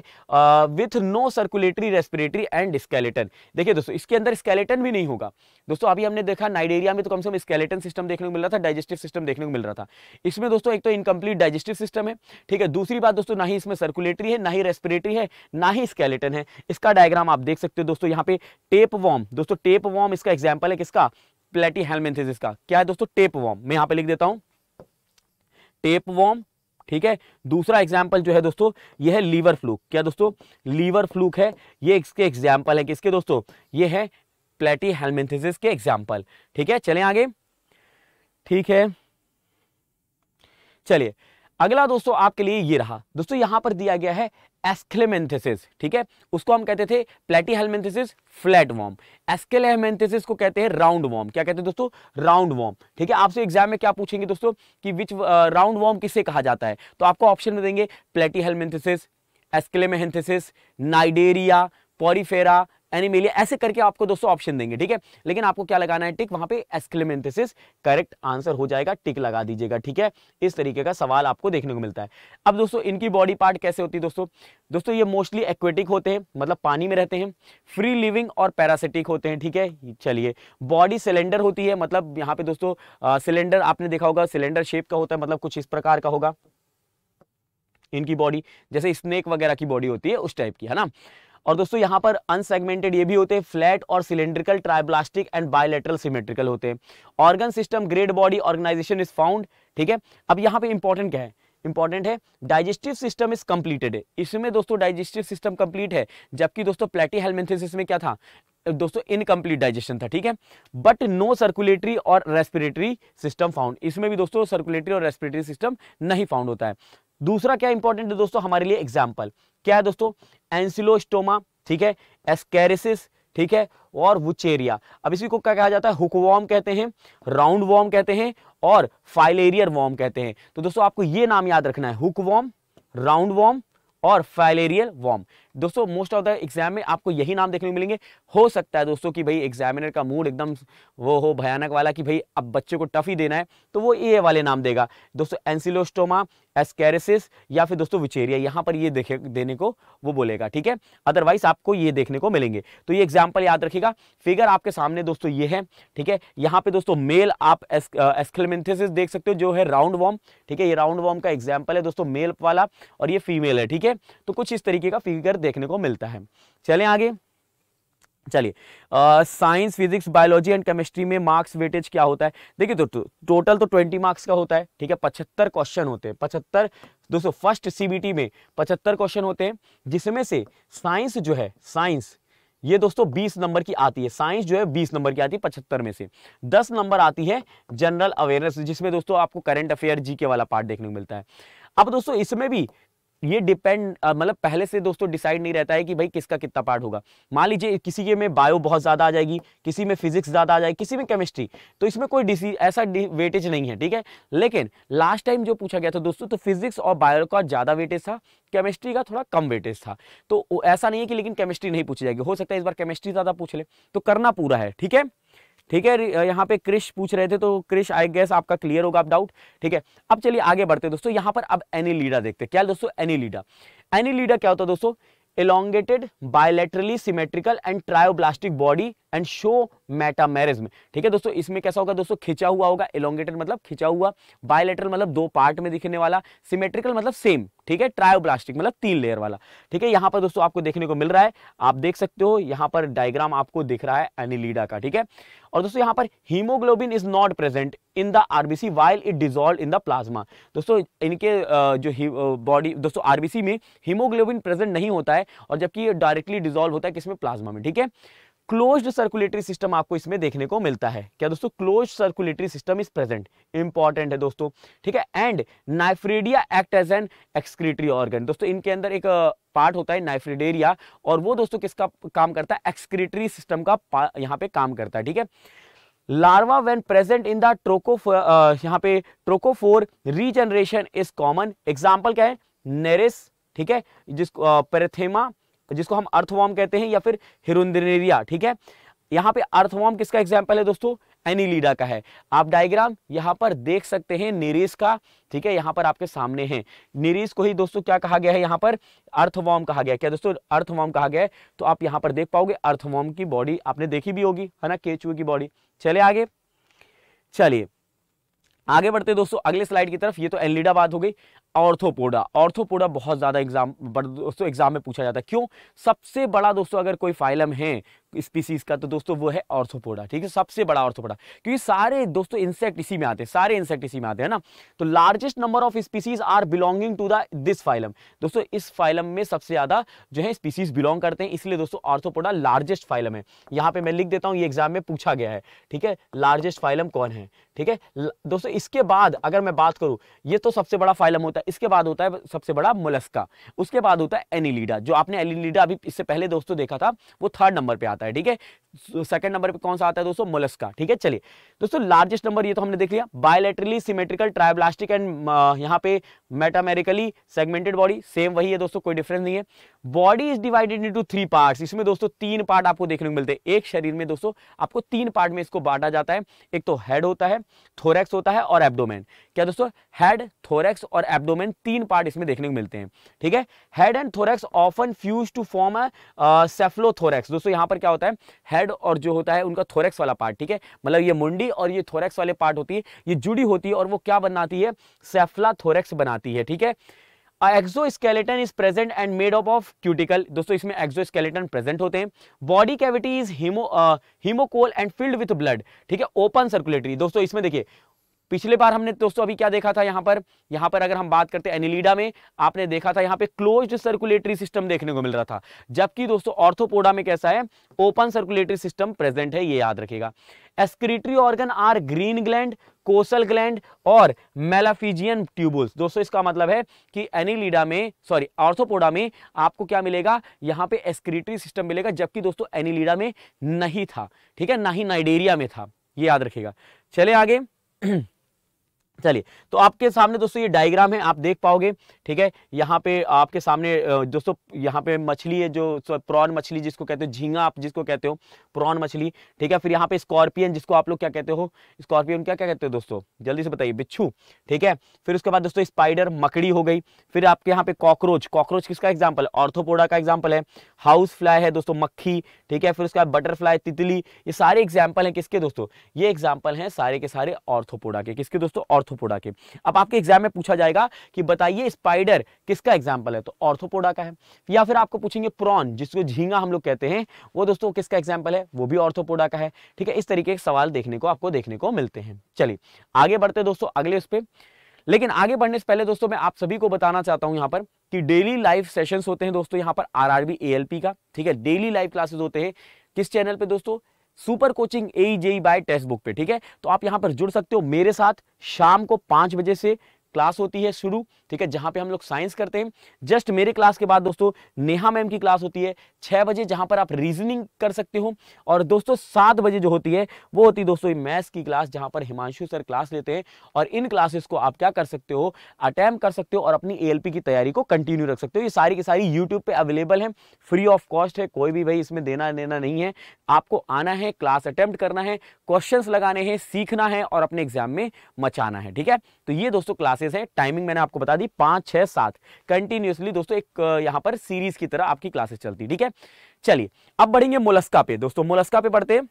with no circulatory respiratory and skeleton देखिए दोस्तों इसके अंदर स्केलेटन भी नहीं होगा दोस्तों अभी हमने देखा नाइडेरिया में तो कम से कम स्केलेटन सिस्टम देखने को मिल रहा था डाइजेस्टिव सिस्टम देखने को मिल रहा था इसमें दोस्तों एक तो इनकम्प्लीट डाइजेस्टिव सिस्टम है ठीक है दूसरी बात दोस्तों ना ही इसमें सर्कुलेटरी है ना ही रेस्पिरेटरी है ना ही स्केलेटन है इसका डायग्राम आप देख सकते हो दोस्तों यहाँ पे टेप वॉर्म दोस्तों टेप वॉर्म इसका एग्जाम्पल है किसका प्लेटी हेलमेंथिस का क्या है दोस्तों टेप वॉर्म मैं यहां पे लिख देता हूं टेप वॉर्म ठीक है दूसरा एग्जाम्पल जो है दोस्तों ये है लीवर फ्लूक क्या दोस्तों लीवर फ्लूक है ये इसके एग्जाम्पल है किसके दोस्तों ये है प्लेटी हेलमेंथिस के एग्जाम्पल ठीक है चले आगे ठीक है चलिए अगला दोस्तों आपके लिए ये रहा दोस्तों यहां पर दिया गया है एस्केलेमेंथेसिस ठीक है उसको हम कहते थे प्लेटीहेलमेंथेसिस फ्लैट वॉर्म एस्केलेमेंथेसिस को कहते हैं राउंड वॉर्म क्या कहते हैं दोस्तों राउंड वॉर्म ठीक है आपसे एग्जाम में क्या पूछेंगे दोस्तों कि विच राउंड वॉर्म किसे कहा जाता है तो आपको ऑप्शन में देंगे Platyhelminthes Aschelminthes Cnidaria Porifera Animalia ऐसे करके आपको दोस्तों ऑप्शन देंगे ठीक है लेकिन आपको क्या लगाना है टिक वहां पे एस्क्लेमेंथेसिस करेक्ट आंसर हो जाएगा टिक लगा दीजिएगा ठीक है इस तरीके का सवाल आपको देखने को मिलता है अब दोस्तों इनकी बॉडी पार्ट कैसे होती है दोस्तों दोस्तों ये मोस्टली एक्वेटिक होते हैं मतलब पानी में रहते हैं फ्री लिविंग और पैरासिटिक होते हैं ठीक है चलिए बॉडी सिलेंडर होती है मतलब यहाँ पे दोस्तों सिलेंडर आपने देखा होगा सिलेंडर शेप का होता है मतलब कुछ इस प्रकार का होगा इनकी बॉडी जैसे स्नेक वगैरह की बॉडी होती है उस टाइप की है ना और दोस्तों यहाँ पर अनसेगमेंटेड ये भी होते हैं फ्लैट और cylindrical triploblastic and bilateral symmetrical होते हैं organ system grade body organization is found ठीक है अब यहाँ पे इंपॉर्टेंट क्या है इंपॉर्टेंट है डाइजेस्टिव सिस्टम इज कंप्लीटेड है इसमें दोस्तों डाइजेस्टिव सिस्टम कंप्लीट है जबकि दोस्तों प्लेटी हेलमेंथिस में क्या था दोस्तों इनकम्प्लीट डाइजेशन था ठीक है बट नो सर्कुलेटरी और रेस्पिरेटरी सिस्टम फाउंड इसमें भी दोस्तों सर्कुलेटरी और रेस्पिरेटरी सिस्टम नहीं फाउंड होता है दूसरा क्या इंपॉर्टेंट है दोस्तों हमारे लिए एग्जाम्पल क्या है दोस्तों एंसिलोस्टोमा ठीक है एस्कैरिसिस ठीक है और वुचेरिया अब इसी को क्या कहा जाता है हुकवॉम कहते हैं राउंड वॉर्म कहते हैं और फाइलेरियर वॉर्म कहते हैं तो दोस्तों आपको ये नाम याद रखना है हुकवॉम राउंड वॉर्म और फाइलेरियल वॉर्म दोस्तों मोस्ट ऑफ द एग्जाम में आपको यही नाम देखने को मिलेंगे हो सकता है दोस्तों कि भाई एग्जामिनर का मूड एकदम वो हो भयानक वाला कि भाई अब बच्चे को टफ ही देना है तो वो ये वाले नाम देगा दोस्तों एंसिलोस्टोमा एस्केरेसिस या फिर दोस्तों विचेरिया यहाँ पर ये देखे देने को वो बोलेगा ठीक है अदरवाइज आपको ये देखने को मिलेंगे तो ये एग्जाम्पल याद रखिएगा फिगर आपके सामने दोस्तों ये है ठीक है यहाँ पे दोस्तों मेल आप एस्कलमेंथेसिस देख सकते हो जो है राउंड वॉर्म ठीक है ये राउंड वॉर्म का एग्जाम्पल है दोस्तों मेल वाला और ये फीमेल है ठीक है तो कुछ इस तरीके का फिगर देखने को मिलता है चले आगे चलिए science physics biology and chemistry में मार्क्स वेटेज क्या होता है देखिए तो टोटल तो ट्वेंटी मार्क्स तो का होता है ठीक है पचहत्तर क्वेश्चन होते हैं पचहत्तर दोस्तों फर्स्ट सीबीटी में पचहत्तर क्वेश्चन होते हैं जिसमें से साइंस जो है साइंस ये दोस्तों 20 नंबर की आती है साइंस जो है 20 नंबर की आती है पचहत्तर में से 10 नंबर आती है जनरल अवेयरनेस जिसमें दोस्तों आपको करंट अफेयर जी वाला पार्ट देखने को मिलता है अब दोस्तों इसमें भी ये डिपेंड मतलब पहले से दोस्तों डिसाइड नहीं रहता है कि भाई किसका कितना पार्ट होगा मान लीजिए किसी के में बायो बहुत ज़्यादा आ जाएगी किसी में फिजिक्स ज़्यादा आ जाएगी किसी में केमिस्ट्री तो इसमें कोई डिसी ऐसा वेटेज नहीं है ठीक है लेकिन लास्ट टाइम जो पूछा गया था दोस्तों तो फिजिक्स और बायो का ज़्यादा वेटेज था केमिस्ट्री का थोड़ा कम वेटेज था तो ऐसा नहीं है कि लेकिन केमिस्ट्री नहीं पूछी जाएगी हो सकता है इस बार केमिस्ट्री ज़्यादा पूछ ले तो करना पूरा है ठीक है ठीक है यहाँ पे क्रिश पूछ रहे थे तो क्रिश आई गेस आपका क्लियर होगा आप डाउट ठीक है अब चलिए आगे बढ़ते हैं दोस्तों यहाँ पर अब एनी लीडा देखते हैं क्या दोस्तों एनी एनी लीडा क्या होता है दोस्तों elongated bilaterally symmetrical and triploblastic body and show metamerism ठीक है दोस्तों इसमें कैसा होगा दोस्तों खिंचा हुआ होगा एलोंगेटेड मतलब खिंचा हुआ बायोलेटरल मतलब दो पार्ट में दिखने वाला सिमेट्रिकल मतलब सेम ठीक है ट्रायोब्लास्टिक मतलब तीन लेयर वाला ठीक है यहां पर दोस्तों आपको देखने को मिल रहा है आप देख सकते हो यहां पर डायग्राम आपको दिख रहा है एनिलीडा का ठीक है और दोस्तों यहां पर haemoglobin is not present in the RBC while it dissolve in the plasma दोस्तों इनके जो बॉडी दोस्तों आरबीसी में हीमोग्लोबिन प्रेजेंट नहीं होता है और जबकि डायरेक्टली डिजोल्व होता है किसमें प्लाज्मा में ठीक है क्लोज्ड सर्कुलेटरी सिस्टम आपको इसमें देखने को मिलता है क्या दोस्तों close circulatory system is present important है दोस्तों ठीक है and nephridia act as an excretory organ दोस्तों इनके अंदर एक पार्ट होता है नाइफ्रेडेरिया और वो दोस्तों किसका काम करता है एक्सक्रीटरी सिस्टम का यहाँ पे काम करता है ठीक है larva when present in the trochophore यहाँ पे trochophore regeneration is common example क्या है नेरिस ठीक है जिसको पेरेथेमा तो जिसको हम अर्थवॉर्म कहते हैं या फिर हिरुंदरिया ठीक है यहाँ पे अर्थवॉर्म किसका एग्जाम्पल है दोस्तों एनीलीडा का है आप डायग्राम यहाँ पर देख सकते हैं निरेश का ठीक है यहाँ पर आपके सामने है निरेश को ही दोस्तों क्या कहा गया है यहाँ पर अर्थवॉर्म कहा गया क्या दोस्तों अर्थवॉर्म कहा गया है तो आप यहाँ पर देख पाओगे अर्थवॉर्म की बॉडी आपने देखी भी होगी है ना केचुए की बॉडी चले आगे चलिए आगे बढ़ते दोस्तों अगले स्लाइड की तरफ ये तो एलिडा बात हो गई ऑर्थोपोडा ऑर्थोपोडा बहुत ज़्यादा एग्जाम दोस्तों एग्जाम में पूछा जाता है क्यों सबसे बड़ा दोस्तों अगर कोई फाइलम है स्पीसीज का तो दोस्तों वो है ऑर्थोपोडा ठीक है सबसे बड़ा ऑर्थोपोडा क्योंकि सारे दोस्तों इंसेक्ट इसी में आते हैं सारे इंसेक्ट इसी में आते हैं ना तो largest number of species are belonging to the this phylum दोस्तों इस फाइलम में सबसे ज्यादा जो है स्पीसीज बिलोंग करते हैं इसलिए दोस्तों ऑर्थोपोडा लार्जेस्ट फाइलम है यहाँ पे मैं लिख देता हूँ ये एग्जाम में पूछा गया है ठीक है लार्जेस्ट फाइलम कौन है ठीक है दोस्तों इसके बाद अगर मैं बात करूँ ये तो सबसे बड़ा फाइलम होता है इसके बाद होता है सबसे बड़ा मोलस्का उसके बाद होता है एनिलीडा जो आपने एनिलीडा अभी इससे पहले दोस्तों देखा था वो थर्ड नंबर पर आता आता है ठीक है सेकंड तो नंबर पे कौन सा आता है दोस्तों मोलस्का ठीक है चलिए दोस्तों लार्जेस्ट नंबर ये तो हमने देख लिया बायोलेटरली सिमेट्रिकल ट्राइब्लास्टिक एंड यहाँ पे मेटामेरिकली सेगमेंटेड बॉडी सेम वही है दोस्तों कोई डिफरेंस नहीं है body is divided into three part इसमें दोस्तों तीन पार्ट आपको देखने को मिलते हैं एक शरीर में दोस्तों आपको तीन पार्ट में इसको बांटा जाता है एक तो हेड होता है थोरेक्स होता है और एब्डोमेन क्या दोस्तों हेड थोरेक्स और एब्डोमेन तीन पार्ट इसमें देखने को मिलते हैं ठीक है head and thorax often fuse to form a cephalothorax दोस्तों यहां पर क्या क्या होता है हेड और जो होता है उनका थोरेक्स वाला पार्ट ठीक है मतलब ये मुंडी और ये थोरेक्स वाले पार्ट होती है ये जुड़ी होती है और वो क्या बनाती है सेफला थोरेक्स बनाती है ठीक है exoskeleton is present and made up of cuticle दोस्तों इसमें एक्सोस्केलेटन प्रेजेंट होते हैं body cavity is haemo haemocoel and filled with blood ठीक है ओपन सर्कुलेटरी दोस्तों इसमें देखिए पिछले बार हमने दोस्तों अभी क्या देखा था यहां पर यहां पर अगर हम बात करते हैं एनिलीडा में आपने देखा था यहाँ पे क्लोज्ड सर्कुलेटरी सिस्टम देखने को मिल रहा था जबकि दोस्तों ऑर्थोपोडा में कैसा है ओपन सर्कुलेटरी सिस्टम प्रेजेंट है ये याद रखेगा excretory organ are green gland coxal gland और मेलाफिजियन ट्यूबुल्स दोस्तों इसका मतलब है कि एनिलीडा में सॉरी ऑर्थोपोडा में आपको क्या मिलेगा यहाँ पे एस्क्रिटरी सिस्टम मिलेगा जबकि दोस्तों एनिलीडा में नहीं था ठीक है ना ही नाइडेरिया में था ये याद रखेगा चले आगे चलिए तो आपके सामने दोस्तों ये डायग्राम है आप देख पाओगे ठीक है यहाँ पे आपके सामने दोस्तों यहाँ पे मछली है जो प्रॉन मछली जिसको कहते हो झींगा आप जिसको कहते हो प्रॉन मछली ठीक है फिर यहाँ पे स्कॉर्पियन जिसको आप लोग क्या कहते हो स्कॉर्पियन क्या क्या कहते हो दोस्तों जल्दी से बताइए बिच्छू ठीक है फिर उसके बाद दोस्तों स्पाइडर मकड़ी हो गई फिर आपके यहाँ पे कॉकरोच कॉकरोच किसका एग्जाम्पल है ऑर्थोपोडा का एग्जाम्पल है हाउस फ्लाई है दोस्तों मक्खी ठीक है फिर उसके बाद बटरफ्लाई तितली ये सारे एग्जाम्पल है किसके दोस्तों ये एग्जाम्पल है सारे के सारे ऑर्थोपोडा के किसके दोस्तों ऑर्थो ऑर्थोपोडा के अब आपके एग्जाम में पूछा जाएगा कि बताइए स्पाइडर किसका एग्जाम्पल है तो ऑर्थोपोडा का है या फिर आपको पूछेंगे प्रॉन जिसको झींगा हम लोग कहते हैं वो दोस्तों किसका एग्जाम्पल है वो भी ऑर्थोपोडा का है ठीक है इस तरीके के सवाल देखने को आपको देखने को मिलते हैं चलिए आगे बढ़ते दोस्तों अगले उस पर लेकिन आगे बढ़ने से पहले दोस्तों मैं आप सभी को बताना चाहता हूं यहां पर कि डेली लाइव सेशंस होते हैं दोस्तों यहां पर आरआरबी एएलपी का ठीक है डेली लाइव क्लासेस होते हैं किस चैनल पे दोस्तों super coaching A JE by Testbook पे ठीक है तो आप यहां पर जुड़ सकते हो मेरे साथ शाम को पांच बजे से क्लास होती है शुरू ठीक है जहां पे हम लोग साइंस करते हैं जस्ट मेरे क्लास के बाद दोस्तों नेहा मैम की क्लास होती है छह बजे जहां पर आप रीजनिंग कर सकते हो और दोस्तों सात बजे जो होती है वो होती है दोस्तों मैथ्स की क्लास जहां पर हिमांशु सर क्लास लेते हैं और इन क्लासेस को आप क्या कर सकते हो अटैम्प कर सकते हो और अपनी ए की तैयारी को कंटिन्यू रख सकते हो ये सारी की सारी यूट्यूब पर अवेलेबल है फ्री ऑफ कॉस्ट है कोई भी भाई इसमें देना देना नहीं है आपको आना है क्लास अटैम्प्ट करना है क्वेश्चन लगाने हैं सीखना है और अपने एग्जाम में मचाना है ठीक है तो ये दोस्तों क्लासेस है टाइमिंग मैंने आपको बता दी पांच छह सात कंटिन्यूसली दोस्तों एक यहां पर सीरीज की तरह आपकी क्लासेस चलती ठीक है चलिए अब बढ़ेंगे मोलस्का पे दोस्तों मोलस्का पे पढ़ते हैं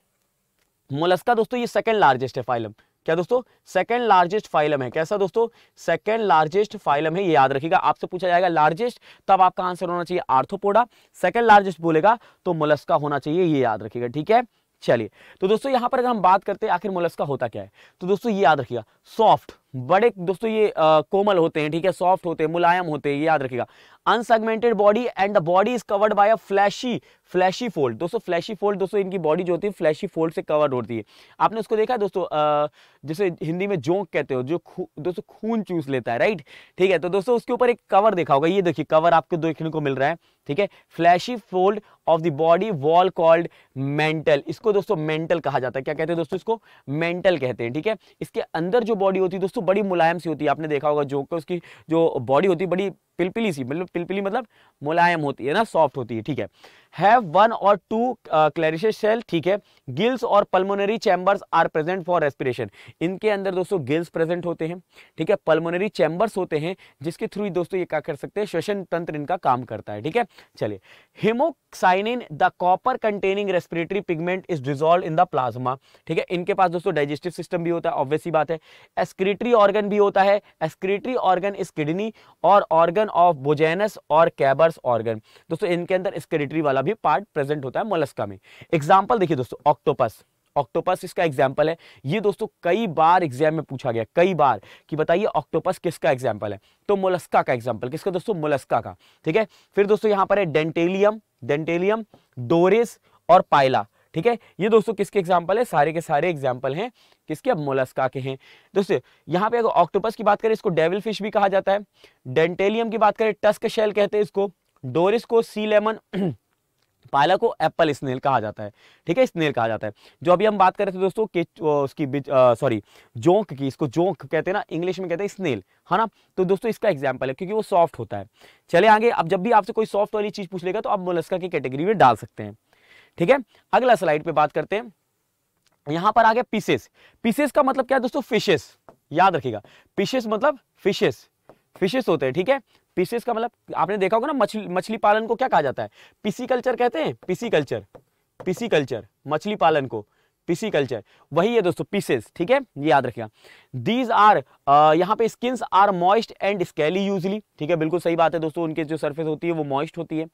मोलस्का दोस्तों ये सेकंड लार्जेस्ट है फाइलम क्या दोस्तों सेकंड लार्जेस्ट फाइलम है कैसा दोस्तों सेकंड लार्जेस्ट फाइलम है ये याद रखिएगा आपसे पूछा जाएगा लार्जेस्ट तब आपका आंसर होना चाहिए आर्थोपोडा सेकंड लार्जेस्ट बोलेगा तो मोलस्का होना चाहिए ये याद रखिएगा ठीक है चलिए तो दोस्तों यहां पर अगर हम बात करते हैं आखिर मोलस्का होता क्या है तो दोस्तों ये याद रखिएगा सॉफ्ट बड़े दोस्तों ये आ, कोमल होते हैं ठीक है सॉफ्ट होते हैं मुलायम होते हैं ये याद रखिएगा unsegmented body and the body is covered by a fleshy fleshy fold दोस्तों फ्लैशी फोल्ड दोस्तों इनकी बॉडी जो होती है फ्लैशी फोल्ड से कवर्ड होती है आपने उसको देखा है दोस्तों आ, जैसे हिंदी में जोंक कहते हो जो खू, दोस्तों खून चूस लेता है राइट ठीक है तो दोस्तों उसके ऊपर एक कवर देखा होगा ये देखिए कवर आपको देखने को मिल रहा है ठीक है fleshy fold of the body wall called mantle इसको दोस्तों मेंटल कहा जाता है क्या कहते हैं दोस्तों इसको मेंटल कहते हैं ठीक है इसके अंदर जो बॉडी होती है दोस्तों दोस्तों बड़ी मुलायम सी होती है आपने देखा होगा जोक उसकी जो बॉडी होती है बड़ी पिलपिली सी मतलब पिलपिली मतलब मुलायम होती है ना सॉफ्ट होती है ठीक है हैव वन और टू क्लैरिशस सेल ठीक है गिल्स और pulmonary chambers are present for respiration इनके अंदर दोस्तों गिल्स प्रेजेंट होते हैं ठीक है पल्मोनरी चैम्बर्स होते हैं जिसके थ्रू दोस्तों ये क्या कर सकते हैं श्वसन तंत्र इनका काम करता है ठीक है चलिए haemocyanin the copper containing respiratory pigment is dissolve in the plasma ठीक है इनके पास दोस्तों डाइजेस्टिव सिस्टम भी होता है ऑब्वियसली बात है एस्क्रिटरी ऑर्गन भी होता है एस्क्रिटरी ऑर्गन इज किडनी और ऑर्गन ऑफ बोजेनस और कैबर्स ऑर्गन दोस्तों इनके अंदर स्क्रिटरी वाला भी पार्ट प्रेजेंट होता है मोलस्का में एग्जाम्पल देखिए दोस्तों ऑक्टोपस ऑक्टोपस इसका एग्जाम्पल है ये दोस्तों कई बार एग्जाम में पूछा गया कई बार कि बताइए ऑक्टोपस किसका एग्जाम्पल है तो मोलस्का का एग्जाम्पल किसका दोस्तों मोलस्का का ठीक है फिर दोस्तों यहां पर है डेंटेलियम डेंटेलियम डोरिस और पाइला ठीक है ये दोस्तों किसके एग्जाम्पल है सारे के सारे एग्जाम्पल हैं किसके अब मोलस्का के हैं दोस्तों यहाँ पे अगर ऑक्टोपस की बात करें इसको डेविल फिश भी कहा जाता है डेंटेलियम की बात करें टस्क शेल कहते हैं इसको डोरिस को सी लेमन पाला को एप्पल स्नेल कहा जाता है ठीक है स्नेल कहा जाता है जो अभी हम बात कर रहे थे दोस्तों के उसकी सॉरी जोंक की इसको जोंक कहते हैं ना इंग्लिश में कहते हैं स्नेल है ना तो दोस्तों इसका एग्जांपल है क्योंकि वो सॉफ्ट होता है चले आगे अब जब भी आपसे कोई सॉफ्ट वाली चीज़ पूछ लेगा तो आप मोलस्का की कैटेगरी में डाल सकते हैं ठीक है अगला स्लाइड पर बात करते हैं यहां पर आ गया पीसेस पीसेस का मतलब क्या है दोस्तों फिशेस याद रखिएगा पीसेस मतलब फिशेस फिशेस होते हैं ठीक है पीसेस का मतलब आपने देखा होगा ना मछली मछली पालन को क्या कहा जाता है पीसी कल्चर कहते हैं पीसी कल्चर पीसी कल्चर मछली पालन को कल्चर वही है दोस्तों पीसेस ठीक है ये याद रखिएगा दीज आर यहाँ पे skins are moist and scaly usually ठीक है बिल्कुल सही बात है दोस्तों उनके जो सरफेस होती है वो मॉइस्ट होती है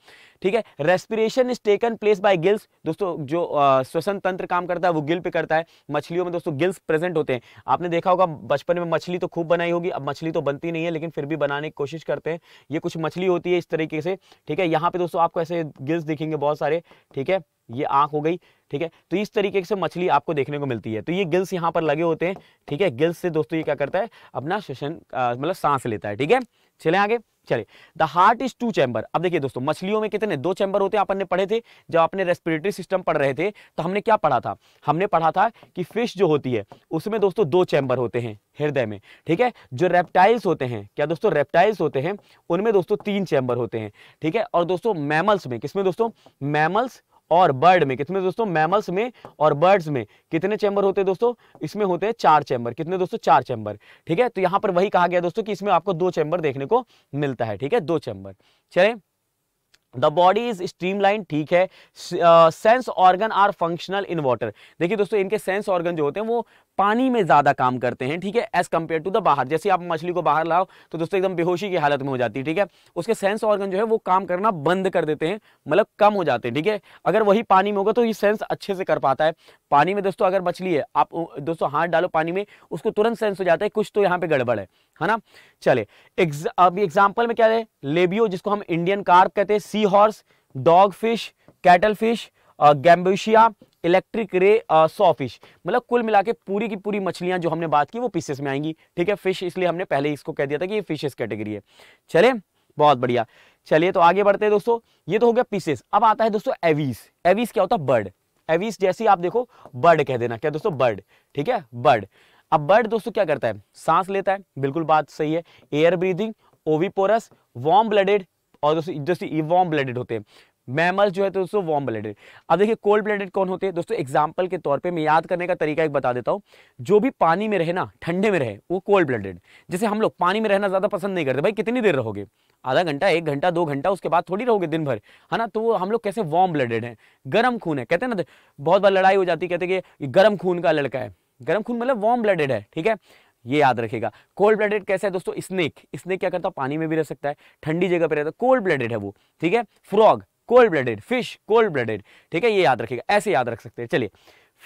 ठीक है respiration is taken place by gills दोस्तों जो श्वसन तंत्र काम करता है वो गिल पे करता है मछलियों में दोस्तों गिल्स प्रेजेंट होते हैं आपने देखा होगा बचपन में मछली तो खूब बनाई होगी अब मछली तो बनती नहीं है लेकिन फिर भी बनाने की कोशिश करते हैं ये कुछ मछली होती है इस तरीके से ठीक है यहाँ पे दोस्तों आपको ऐसे गिल्स दिखेंगे बहुत सारे ठीक है ये आंख हो गई ठीक है तो इस तरीके से मछली आपको देखने को मिलती है तो ये गिल्स यहाँ पर लगे होते हैं ठीक है गिल्स से दोस्तों ये क्या करता है अपना श्वसन मतलब सांस लेता है ठीक है चले आगे चले the heart is two chamber अब देखिए दोस्तों मछलियों में कितने दो चैम्बर होते हैं अपन ने पढ़े थे जब आपने रेस्पिरेटरी सिस्टम पढ़ रहे थे तो हमने क्या पढ़ा था हमने पढ़ा था कि फिश जो होती है उसमें दोस्तों दो चैम्बर होते हैं हृदय में ठीक है जो रेप्टाइल्स होते हैं क्या दोस्तों रेप्टाइल्स होते हैं उनमें दोस्तों तीन चैम्बर होते हैं ठीक है और दोस्तों मैमल्स में किसमें दोस्तों मैमल्स और बर्ड में कितने दोस्तों मैमल्स में और बर्ड्स में कितने चैम्बर होते हैं दोस्तों इसमें होते हैं चार चैम्बर कितने दोस्तों चार चैम्बर ठीक है तो यहाँ पर वही कहा गया दोस्तों कि इसमें आपको दो चैम्बर देखने को मिलता है ठीक है दो चैम्बर चले द बॉडी इज लाइन ठीक है sense organ are functional in water देखिए दोस्तों इनके सेंस ऑर्गन जो होते हैं वो पानी में ज़्यादा काम करते हैं ठीक है एज कंपेयर टू द बाहर जैसे आप मछली को बाहर लाओ तो दोस्तों एकदम बेहोशी की हालत में हो जाती है ठीक है उसके सेंस ऑर्गन जो है वो काम करना बंद कर देते हैं मतलब कम हो जाते हैं ठीक है अगर वही पानी में होगा तो ये सेंस अच्छे से कर पाता है पानी में दोस्तों अगर मछली है आप दोस्तों हाथ डालो पानी में उसको तुरंत सेंस हो जाता है कुछ तो यहाँ पे गड़बड़ है है ना चले अभी एग्जाम्पल में क्या है लेबियो जिसको हम इंडियन कार्प कहते हैं seahorse dogfish cuttlefish Gambusia electric ray sawfish मतलब कुल मिला के पूरी की पूरी मछलियां जो हमने बात की वो पीसेस में आएंगी ठीक है फिश इसलिए हमने पहले इसको कह दिया था कि ये फिशेस कैटेगरी है चले बहुत बढ़िया चलिए तो आगे बढ़ते हैं दोस्तों ये तो हो गया पीसेस अब आता है दोस्तों एवीस एवीस क्या होता है बर्ड एवीस जैसे आप देखो बर्ड कह देना क्या दोस्तों बर्ड ठीक है बर्ड अब बर्ड दोस्तों क्या करता है सांस लेता है बिल्कुल बात सही है air breathing oviparous warm blooded और दोस्तों जैसे वार्म ब्लडेड होते हैं मैमल्स जो है तो दोस्तों वार्म ब्लडेड अब देखिए कोल्ड ब्लडेड कौन होते हैं दोस्तों एग्जाम्पल के तौर पे मैं याद करने का तरीका एक बता देता हूँ जो भी पानी में रहे ना ठंडे में रहे वो कोल्ड ब्लडेड जैसे हम लोग पानी में रहना ज़्यादा पसंद नहीं करते भाई कितनी देर रहोगे आधा घंटा एक घंटा दो घंटा उसके बाद थोड़ी रहोगे दिन भर है ना तो हम लोग कैसे वार्म ब्लडेड हैं गर्म खून है कहते हैं ना बहुत बार लड़ाई हो जाती कहते कि गर्म खून का लड़का है गर्म खून मतलब वार्म ब्लडेड है ठीक है ये याद रखेगा कोल्ड ब्लडेड कैसा है दोस्तों स्नेक स्नेक क्या करता है पानी में भी रह सकता है ठंडी जगह पर रहता है कोल्ड ब्लडेड है वो ठीक है frog cold blooded fish cold blooded ठीक है ये याद रखेगा ऐसे याद रख सकते हैं चलिए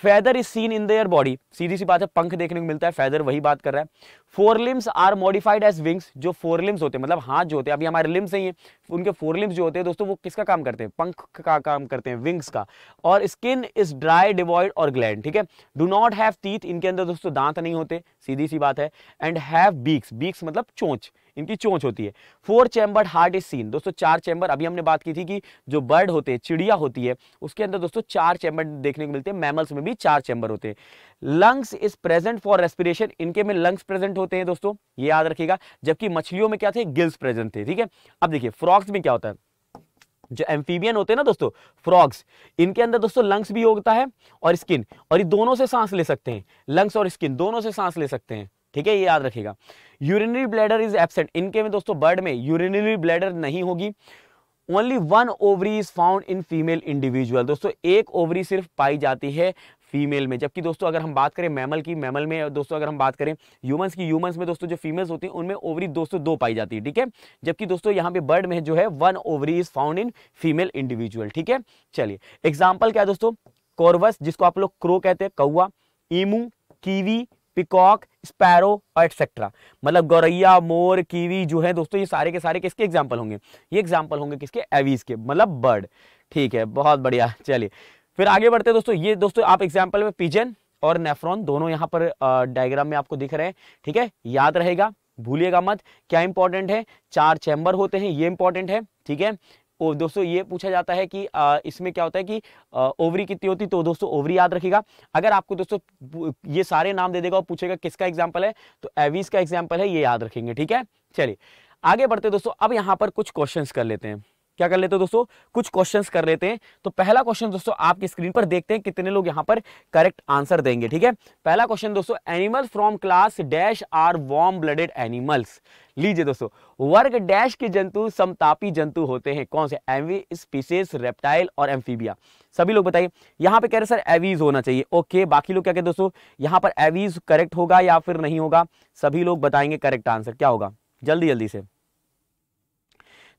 feather is seen in their body सीधी सी बात है पंख देखने को मिलता है फैदर वही बात कर रहा है forelimbs are modified as wings जो फोर लिम्स होते हैं मतलब हाथ जो होते हैं अभी हमारे लिम्स नहीं है उनके फोर लिम्स जो होते हैं दोस्तों वो किसका काम करते हैं पंख का काम करते हैं विंग्स का और skin is dry devoid of gland ठीक है डू नॉट हैव तीथ इनके अंदर दोस्तों दांत नहीं होते सीधी सी बात है एंड हैव बीक्स बीक्स मतलब चोच इनकी चोंच होती है four chambered heart is seen दोस्तों चार चैम्बर अभी हमने बात की थी कि जो बर्ड होते हैं चिड़िया होती है उसके अंदर दोस्तों चार चैम्बर देखने को मिलते हैं मैमल्स में भी चार चैम्बर होते हैं lungs is present for respiration इनके में लंग्स प्रेजेंट होते हैं दोस्तों ये याद रखिएगा जबकि मछलियों में क्या थे गिल्स प्रेजेंट थे ठीक है अब देखिए फ्रॉक्स में क्या होता है जो एम्फीबियन होते हैं ना दोस्तों फ्रॉग्स इनके अंदर दोस्तों लंग्स भी होता है और स्किन और ये दोनों से सांस ले सकते हैं लंग्स और स्किन दोनों से सांस ले सकते हैं ठीक है ये याद रखेगा यूरिनरी ब्लैडर इज एबसेंट इनके में दोस्तों बर्ड में यूरिनरी ब्लैडर नहीं होगी only one ovary is found in female individual दोस्तों एक ओवरी सिर्फ पाई जाती है फीमेल में जबकि दोस्तों अगर हम बात करें मैमल की मैमल में दोस्तों अगर हम बात करें ह्यूमंस की ह्यूमंस में दोस्तों जो फीमेल्स होती हैं उनमें ओवरी दोस्तों दो पाई जाती है ठीक है जबकि दोस्तों यहाँ पे बर्ड में जो है one ovary is found in female individual ठीक है चलिए एग्जाम्पल क्या दोस्तों कॉर्वस जिसको आप लोग क्रो कहते हैं कौआ ईमू कीवी पिकॉक स्पैरो और एक्सेट्रा मतलब गौरैया मोर कीवी जो है दोस्तों ये सारे के सारे किसके एग्जाम्पल होंगे ये एग्जाम्पल होंगे किसके एवीज के मतलब बर्ड ठीक है बहुत बढ़िया चलिए फिर आगे बढ़ते हैं दोस्तों ये दोस्तों आप एग्जाम्पल में पिजन और नेफ्रॉन दोनों यहाँ पर डायग्राम में आपको दिख रहे हैं ठीक है याद रहेगा भूलिएगा मत क्या इंपॉर्टेंट है चार चैम्बर होते हैं ये इंपॉर्टेंट है ठीक है दोस्तों ये पूछा जाता है कि आ, इसमें क्या होता है कि आ, ओवरी कितनी होती तो दोस्तों ओवरी याद रखेगा अगर आपको दोस्तों ये सारे नाम दे देगा और पूछेगा किसका एग्जाम्पल है तो एवीज का एग्जाम्पल है ये याद रखेंगे ठीक है चलिए आगे बढ़ते दोस्तों अब यहाँ पर कुछ क्वेश्चन कर लेते हैं क्या कर लेते हैं दोस्तों कुछ क्वेश्चंस कर लेते हैं तो पहला क्वेश्चन दोस्तों आपकी स्क्रीन पर देखते हैं कितने लोग यहां पर करेक्ट आंसर देंगे ठीक है पहला क्वेश्चन दोस्तों animal from class dash are warm blooded animals लीजिए दोस्तों वर्ग डैश के जंतु समतापी जंतु होते हैं कौन से एमवी स्पीसीज रेप्टाइल और एम्फीबिया सभी लोग बताइए यहां पे कह रहे सर एवीज होना चाहिए ओके बाकी लोग क्या कहते दोस्तों यहां पर एवीज करेक्ट होगा या फिर नहीं होगा सभी लोग बताएंगे करेक्ट आंसर क्या होगा जल्दी जल्दी से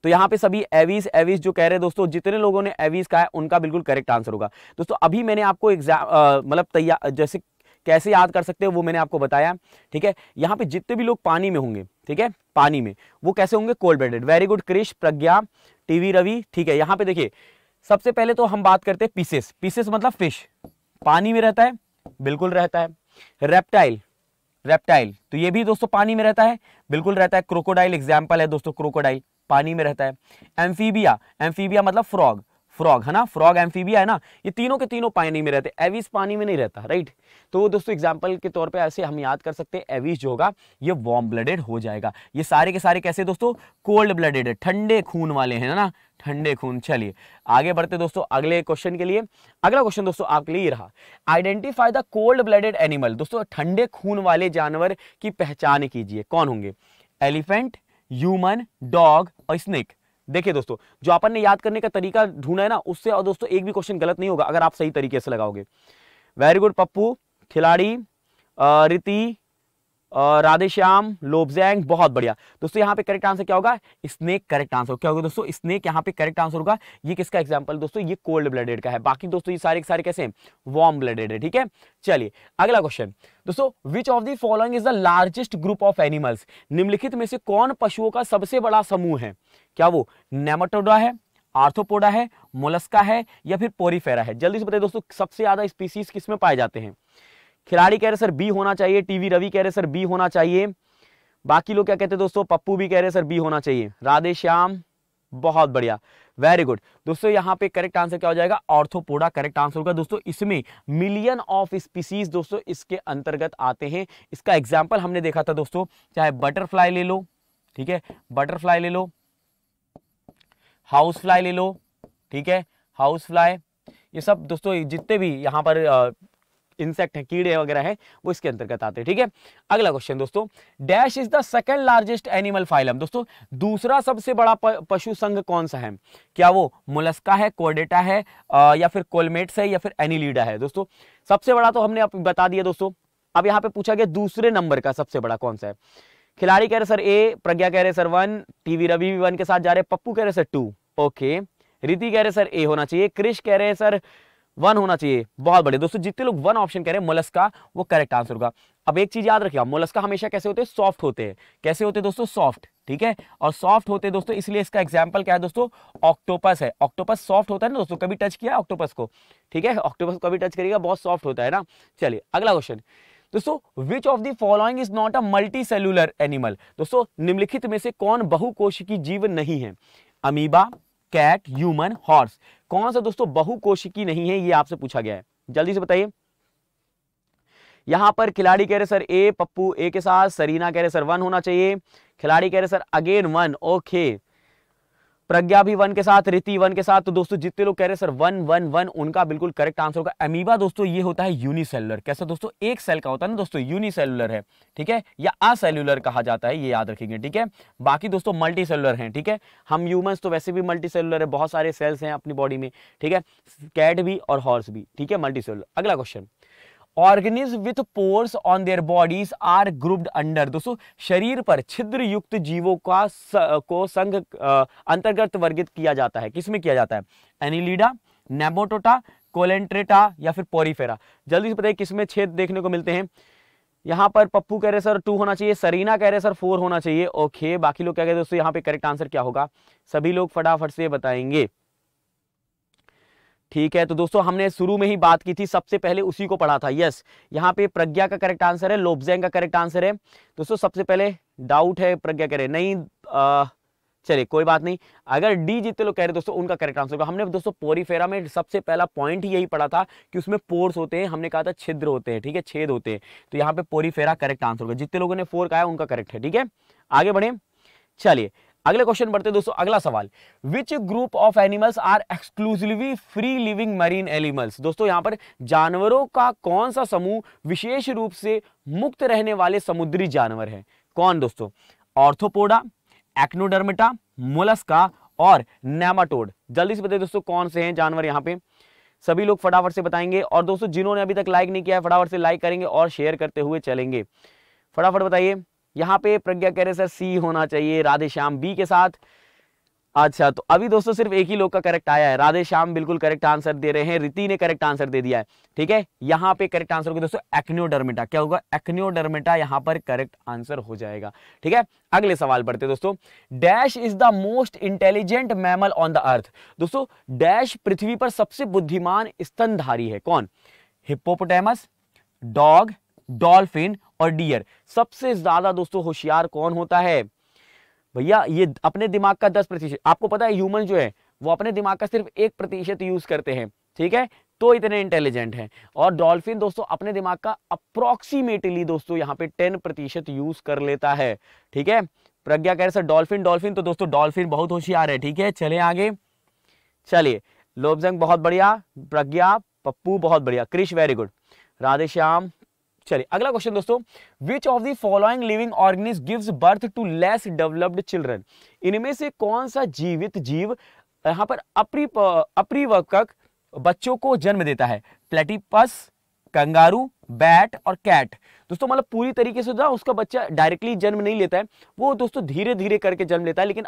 तो यहाँ पे सभी एवीस एविस जो कह रहे हैं दोस्तों जितने लोगों ने एवीज कहा है उनका बिल्कुल करेक्ट आंसर होगा दोस्तों अभी मैंने आपको एग्जाम मतलब तैयार जैसे कैसे याद कर सकते हो वो मैंने आपको बताया ठीक है यहाँ पे जितने भी लोग पानी में होंगे ठीक है पानी में वो कैसे होंगे cold blooded very good Krish Pragya टीवी रवि ठीक है यहाँ पे देखिए सबसे पहले तो हम बात करते हैं पीसेस पीसेस मतलब फिश पानी में रहता है बिल्कुल रहता है रेप्टाइल रेप्टाइल तो ये भी दोस्तों पानी में रहता है बिल्कुल रहता है क्रोकोडाइल एग्जाम्पल है दोस्तों क्रोकोडाइल पानी में रहता है एम्फीबिया एम्फीबिया मतलब फ्रॉग फ्रॉग है ना फ्रॉग एम्फीबिया है ना ये तीनों के तीनों पानी में रहते हैं एविस पानी में नहीं रहता राइट तो दोस्तों एग्जाम्पल के तौर पे ऐसे हम याद कर सकते हैं एविस जो होगा ये वार्म ब्लडेड हो जाएगा ये सारे के सारे कैसे दोस्तों कोल्ड ब्लडेड है ठंडे खून वाले हैं ना ठंडे खून चलिए आगे बढ़ते दोस्तों अगले क्वेश्चन के लिए अगला क्वेश्चन दोस्तों आपके लिए रहा identify the cold blooded animal दोस्तों ठंडे खून वाले जानवर की पहचान कीजिए कौन होंगे एलिफेंट ह्यूमन डॉग और स्नेक देखिए दोस्तों जो अपन ने याद करने का तरीका ढूंढा है ना उससे और दोस्तों एक भी क्वेश्चन गलत नहीं होगा अगर आप सही तरीके से लगाओगे वेरी गुड पप्पू खिलाड़ी रीति राधेश्याम लोबजैंग बहुत बढ़िया दोस्तों यहाँ पे करेक्ट आंसर क्या होगा स्नेक करेक्ट आंसर क्या होगा दोस्तों स्नेक यहाँ पे करेक्ट आंसर होगा ये किसका एग्जाम्पल दोस्तों ये कोल्ड ब्लडेड का है बाकी दोस्तों ये सारे के सारे कैसे वार्म ब्लडेड है ठीक है चलिए अगला क्वेश्चन दोस्तों which of the following is the largest group of animals निम्नलिखित में से कौन पशुओं का सबसे बड़ा समूह है क्या वो नेमाटोडा है आर्थोपोडा है मोलस्का है या फिर पोरीफेरा है जल्दी से बताइए दोस्तों सबसे ज्यादा स्पीसीज किसमें पाए जाते हैं खिलाड़ी कह रहे सर बी होना चाहिए टीवी रवि कह रहे सर बी होना चाहिए बाकी लोग क्या कहते हैं दोस्तों पप्पू भी कह रहे सर बी होना चाहिए राधे श्याम बहुत बढ़िया वेरी गुड दोस्तों यहाँ पे करेक्ट आंसर क्या हो जाएगा ऑर्थोपोडा करेक्ट आंसर होगा दोस्तों इसमें मिलियन ऑफ स्पीसीज दोस्तों इसके अंतर्गत आते हैं इसका एग्जाम्पल हमने देखा था दोस्तों चाहे बटरफ्लाई ले लो ठीक है बटरफ्लाई ले लो हाउस फ्लाई ले लो ठीक है हाउस फ्लाई ये सब दोस्तों जितने भी यहाँ पर इंसेक्ट है कीड़े वगैरह है वो इसके अंतर्गत आते हैं ठीक है अगला क्वेश्चन दोस्तों dash is the second largest animal phylum दोस्तों दूसरा सबसे बड़ा पशु संघ कौन सा है क्या वो मुलस्का है कोडेटा है या फिर कोलमेट्स है या फिर एनिलीडा है दोस्तों सबसे बड़ा तो हमने आप बता दिया दोस्तों अब यहाँ पे पूछा गया दूसरे नंबर का सबसे बड़ा कौन सा है खिलाड़ी कह रहे सर ए प्रज्ञा कह रहे सर वन टीवी रवि भी वन के साथ जा रहे पप्पू कह रहे सर टू ओके रीति कह रहे सर ए होना चाहिए क्रिश कह रहे हैं सर वन होना चाहिए बहुत बढ़िया दोस्तों जितने लोग वन ऑप्शन कह रहे हैं मोलस्का वो करेक्ट आंसर होगा अब एक चीज याद रखिएगा मोलस्का हमेशा कैसे होते हैं सॉफ्ट होते हैं कैसे होते हैं दोस्तों सॉफ्ट ठीक है और सॉफ्ट होते हैं दोस्तों इसलिए इसका एग्जाम्पल क्या है दोस्तों ऑक्टोपस है ऑक्टोपस सॉफ्ट होता है ना दोस्तों कभी टच किया ऑक्टोपस को ठीक है ऑक्टोपस कभी टच करिएगा बहुत सॉफ्ट होता है ना चलिए अगला क्वेश्चन दोस्तों which of the following is not a multicellular animal दोस्तों निम्नलिखित में से कौन बहुकोशिकी जीव नहीं है अमीबा कैट ह्यूमन हॉर्स कौन सा दोस्तों बहुकोशिकी नहीं है ये आपसे पूछा गया है जल्दी से बताइए यहां पर खिलाड़ी कह रहे सर ए पप्पू ए के साथ सरीना कह रहे सर वन होना चाहिए खिलाड़ी कह रहे sir again one okay okay. Pragya भी वन के साथ रीति वन के साथ तो दोस्तों जितने लोग कह रहे सर वन वन वन उनका बिल्कुल करेक्ट आंसर होगा अमीबा दोस्तों ये होता है यूनिसेलुलर कैसा दोस्तों एक सेल का होता है ना दोस्तों यूनिसेलुलर है ठीक है या असेल्युलर कहा जाता है ये याद रखेंगे ठीक है बाकी दोस्तों मल्टी सेलुलर है ठीक है हम ह्यूमन तो वैसे भी मल्टी सेलुलर है बहुत सारे सेल्स हैं अपनी बॉडी में ठीक है कैट भी और हॉर्स भी ठीक है मल्टी सेलुलर अगला question organisms with pores on their bodies are grouped under दोस्तों शरीर पर छिद्र युक्त जीवों का स, को संघ अंतर्गत वर्गित किया जाता है किसमें किया जाता है एनिलीडा नेमोटोटा कोलेंट्रेटा या फिर पोरीफेरा जल्दी से बताइए किसमें छेद देखने को मिलते हैं यहाँ पर पप्पू कह रहे सर टू होना चाहिए सरीना कह रहे सर फोर होना चाहिए ओके बाकी लोग क्या कह रहे दोस्तों यहाँ पे करेक्ट आंसर क्या होगा सभी लोग फटाफट से बताएंगे ठीक है तो दोस्तों हमने शुरू में ही बात की थी सबसे पहले उसी को पढ़ा था यस यहाँ पे प्रज्ञा का करेक्ट आंसर है लोबजैंग का करेक्ट आंसर है दोस्तों सबसे पहले डाउट है प्रज्ञा कह रहे नहीं चलिए कोई बात नहीं अगर डी जितने लोग कह रहे दोस्तों उनका करेक्ट आंसर होगा हमने दोस्तों पोरीफेरा में सबसे पहला पॉइंट यही पढ़ा था कि उसमें पोर्स होते हैं हमने कहा था छिद्र होते हैं ठीक है छेद होते हैं तो यहाँ पे पोरीफेरा करेक्ट आंसर होगा जितने लोगों ने फोर कहा उनका करेक्ट है ठीक है आगे बढ़े चलिए अगले क्वेश्चन बढ़ते हैं दोस्तों अगला सवाल which group of animals are exclusively free living marine animals दोस्तों यहां पर जानवरों का कौन सा समूह विशेष रूप से मुक्त रहने वाले समुद्री जानवर है कौन दोस्तों ऑर्थोपोडा एक्नोडर्मेटा मोलस्का और नेमाटोड जल्दी से बताइए दोस्तों कौन से हैं जानवर यहाँ पे सभी लोग फटाफट से बताएंगे और दोस्तों जिन्होंने अभी तक लाइक नहीं किया है फटाफट से लाइक करेंगे और शेयर करते हुए चलेंगे फटाफट बताइए यहाँ पे प्रज्ञा कह रहे सर सी होना चाहिए राधे श्याम बी के साथ अच्छा तो अभी दोस्तों सिर्फ एक ही लोग का करेक्ट आया है राधे श्याम बिल्कुल करेक्ट आंसर दे रहे हैं रीति ने करेक्ट आंसर दे दिया है ठीक है यहाँ पे करेक्ट आंसर होगा दोस्तों एक्नियोडर्मेटा क्या होगा एक्नियोडर्मेटा यहाँ पर करेक्ट आंसर हो जाएगा ठीक है अगले सवाल पढ़ते दोस्तों dash is the most intelligent mammal on the earth दोस्तों डैश पृथ्वी पर सबसे बुद्धिमान स्तनधारी है कौन हिप्पोपोटेमस डॉग डॉल्फिन और डियर सबसे ज्यादा दोस्तों होशियार कौन होता है भैया ये अपने दिमाग का दस प्रतिशत आपको पता है ह्यूमन जो है वो अपने दिमाग का सिर्फ एक प्रतिशत यूज करते हैं ठीक है तो इतने इंटेलिजेंट हैं और डॉल्फिन दोस्तों अपने दिमाग का अप्रोक्सीमेटली दोस्तों यहाँ पे टेन प्रतिशत यूज कर लेता है ठीक है प्रज्ञा कह रहे सर डॉल्फिन डॉल्फिन तो दोस्तों डॉल्फिन बहुत होशियार है ठीक है चले आगे चलिए लोबजंग बहुत बढ़िया प्रज्ञा पप्पू बहुत बढ़िया क्रिश वेरी गुड राधे श्याम चलिए अगला क्वेश्चन दोस्तों which of the following living organism gives birth to less developed children इनमें से कौन सा जीवित जीव यहां पर अप्री अपरिवर्कक बच्चों को जन्म देता है प्लेटिपस कंगारू बैट और कैट दोस्तों मतलब पूरी तरीके से ना तो उसका बच्चा डायरेक्टली जन्म नहीं लेता है वो दोस्तों धीरे धीरे करके जन्म लेता है लेकिन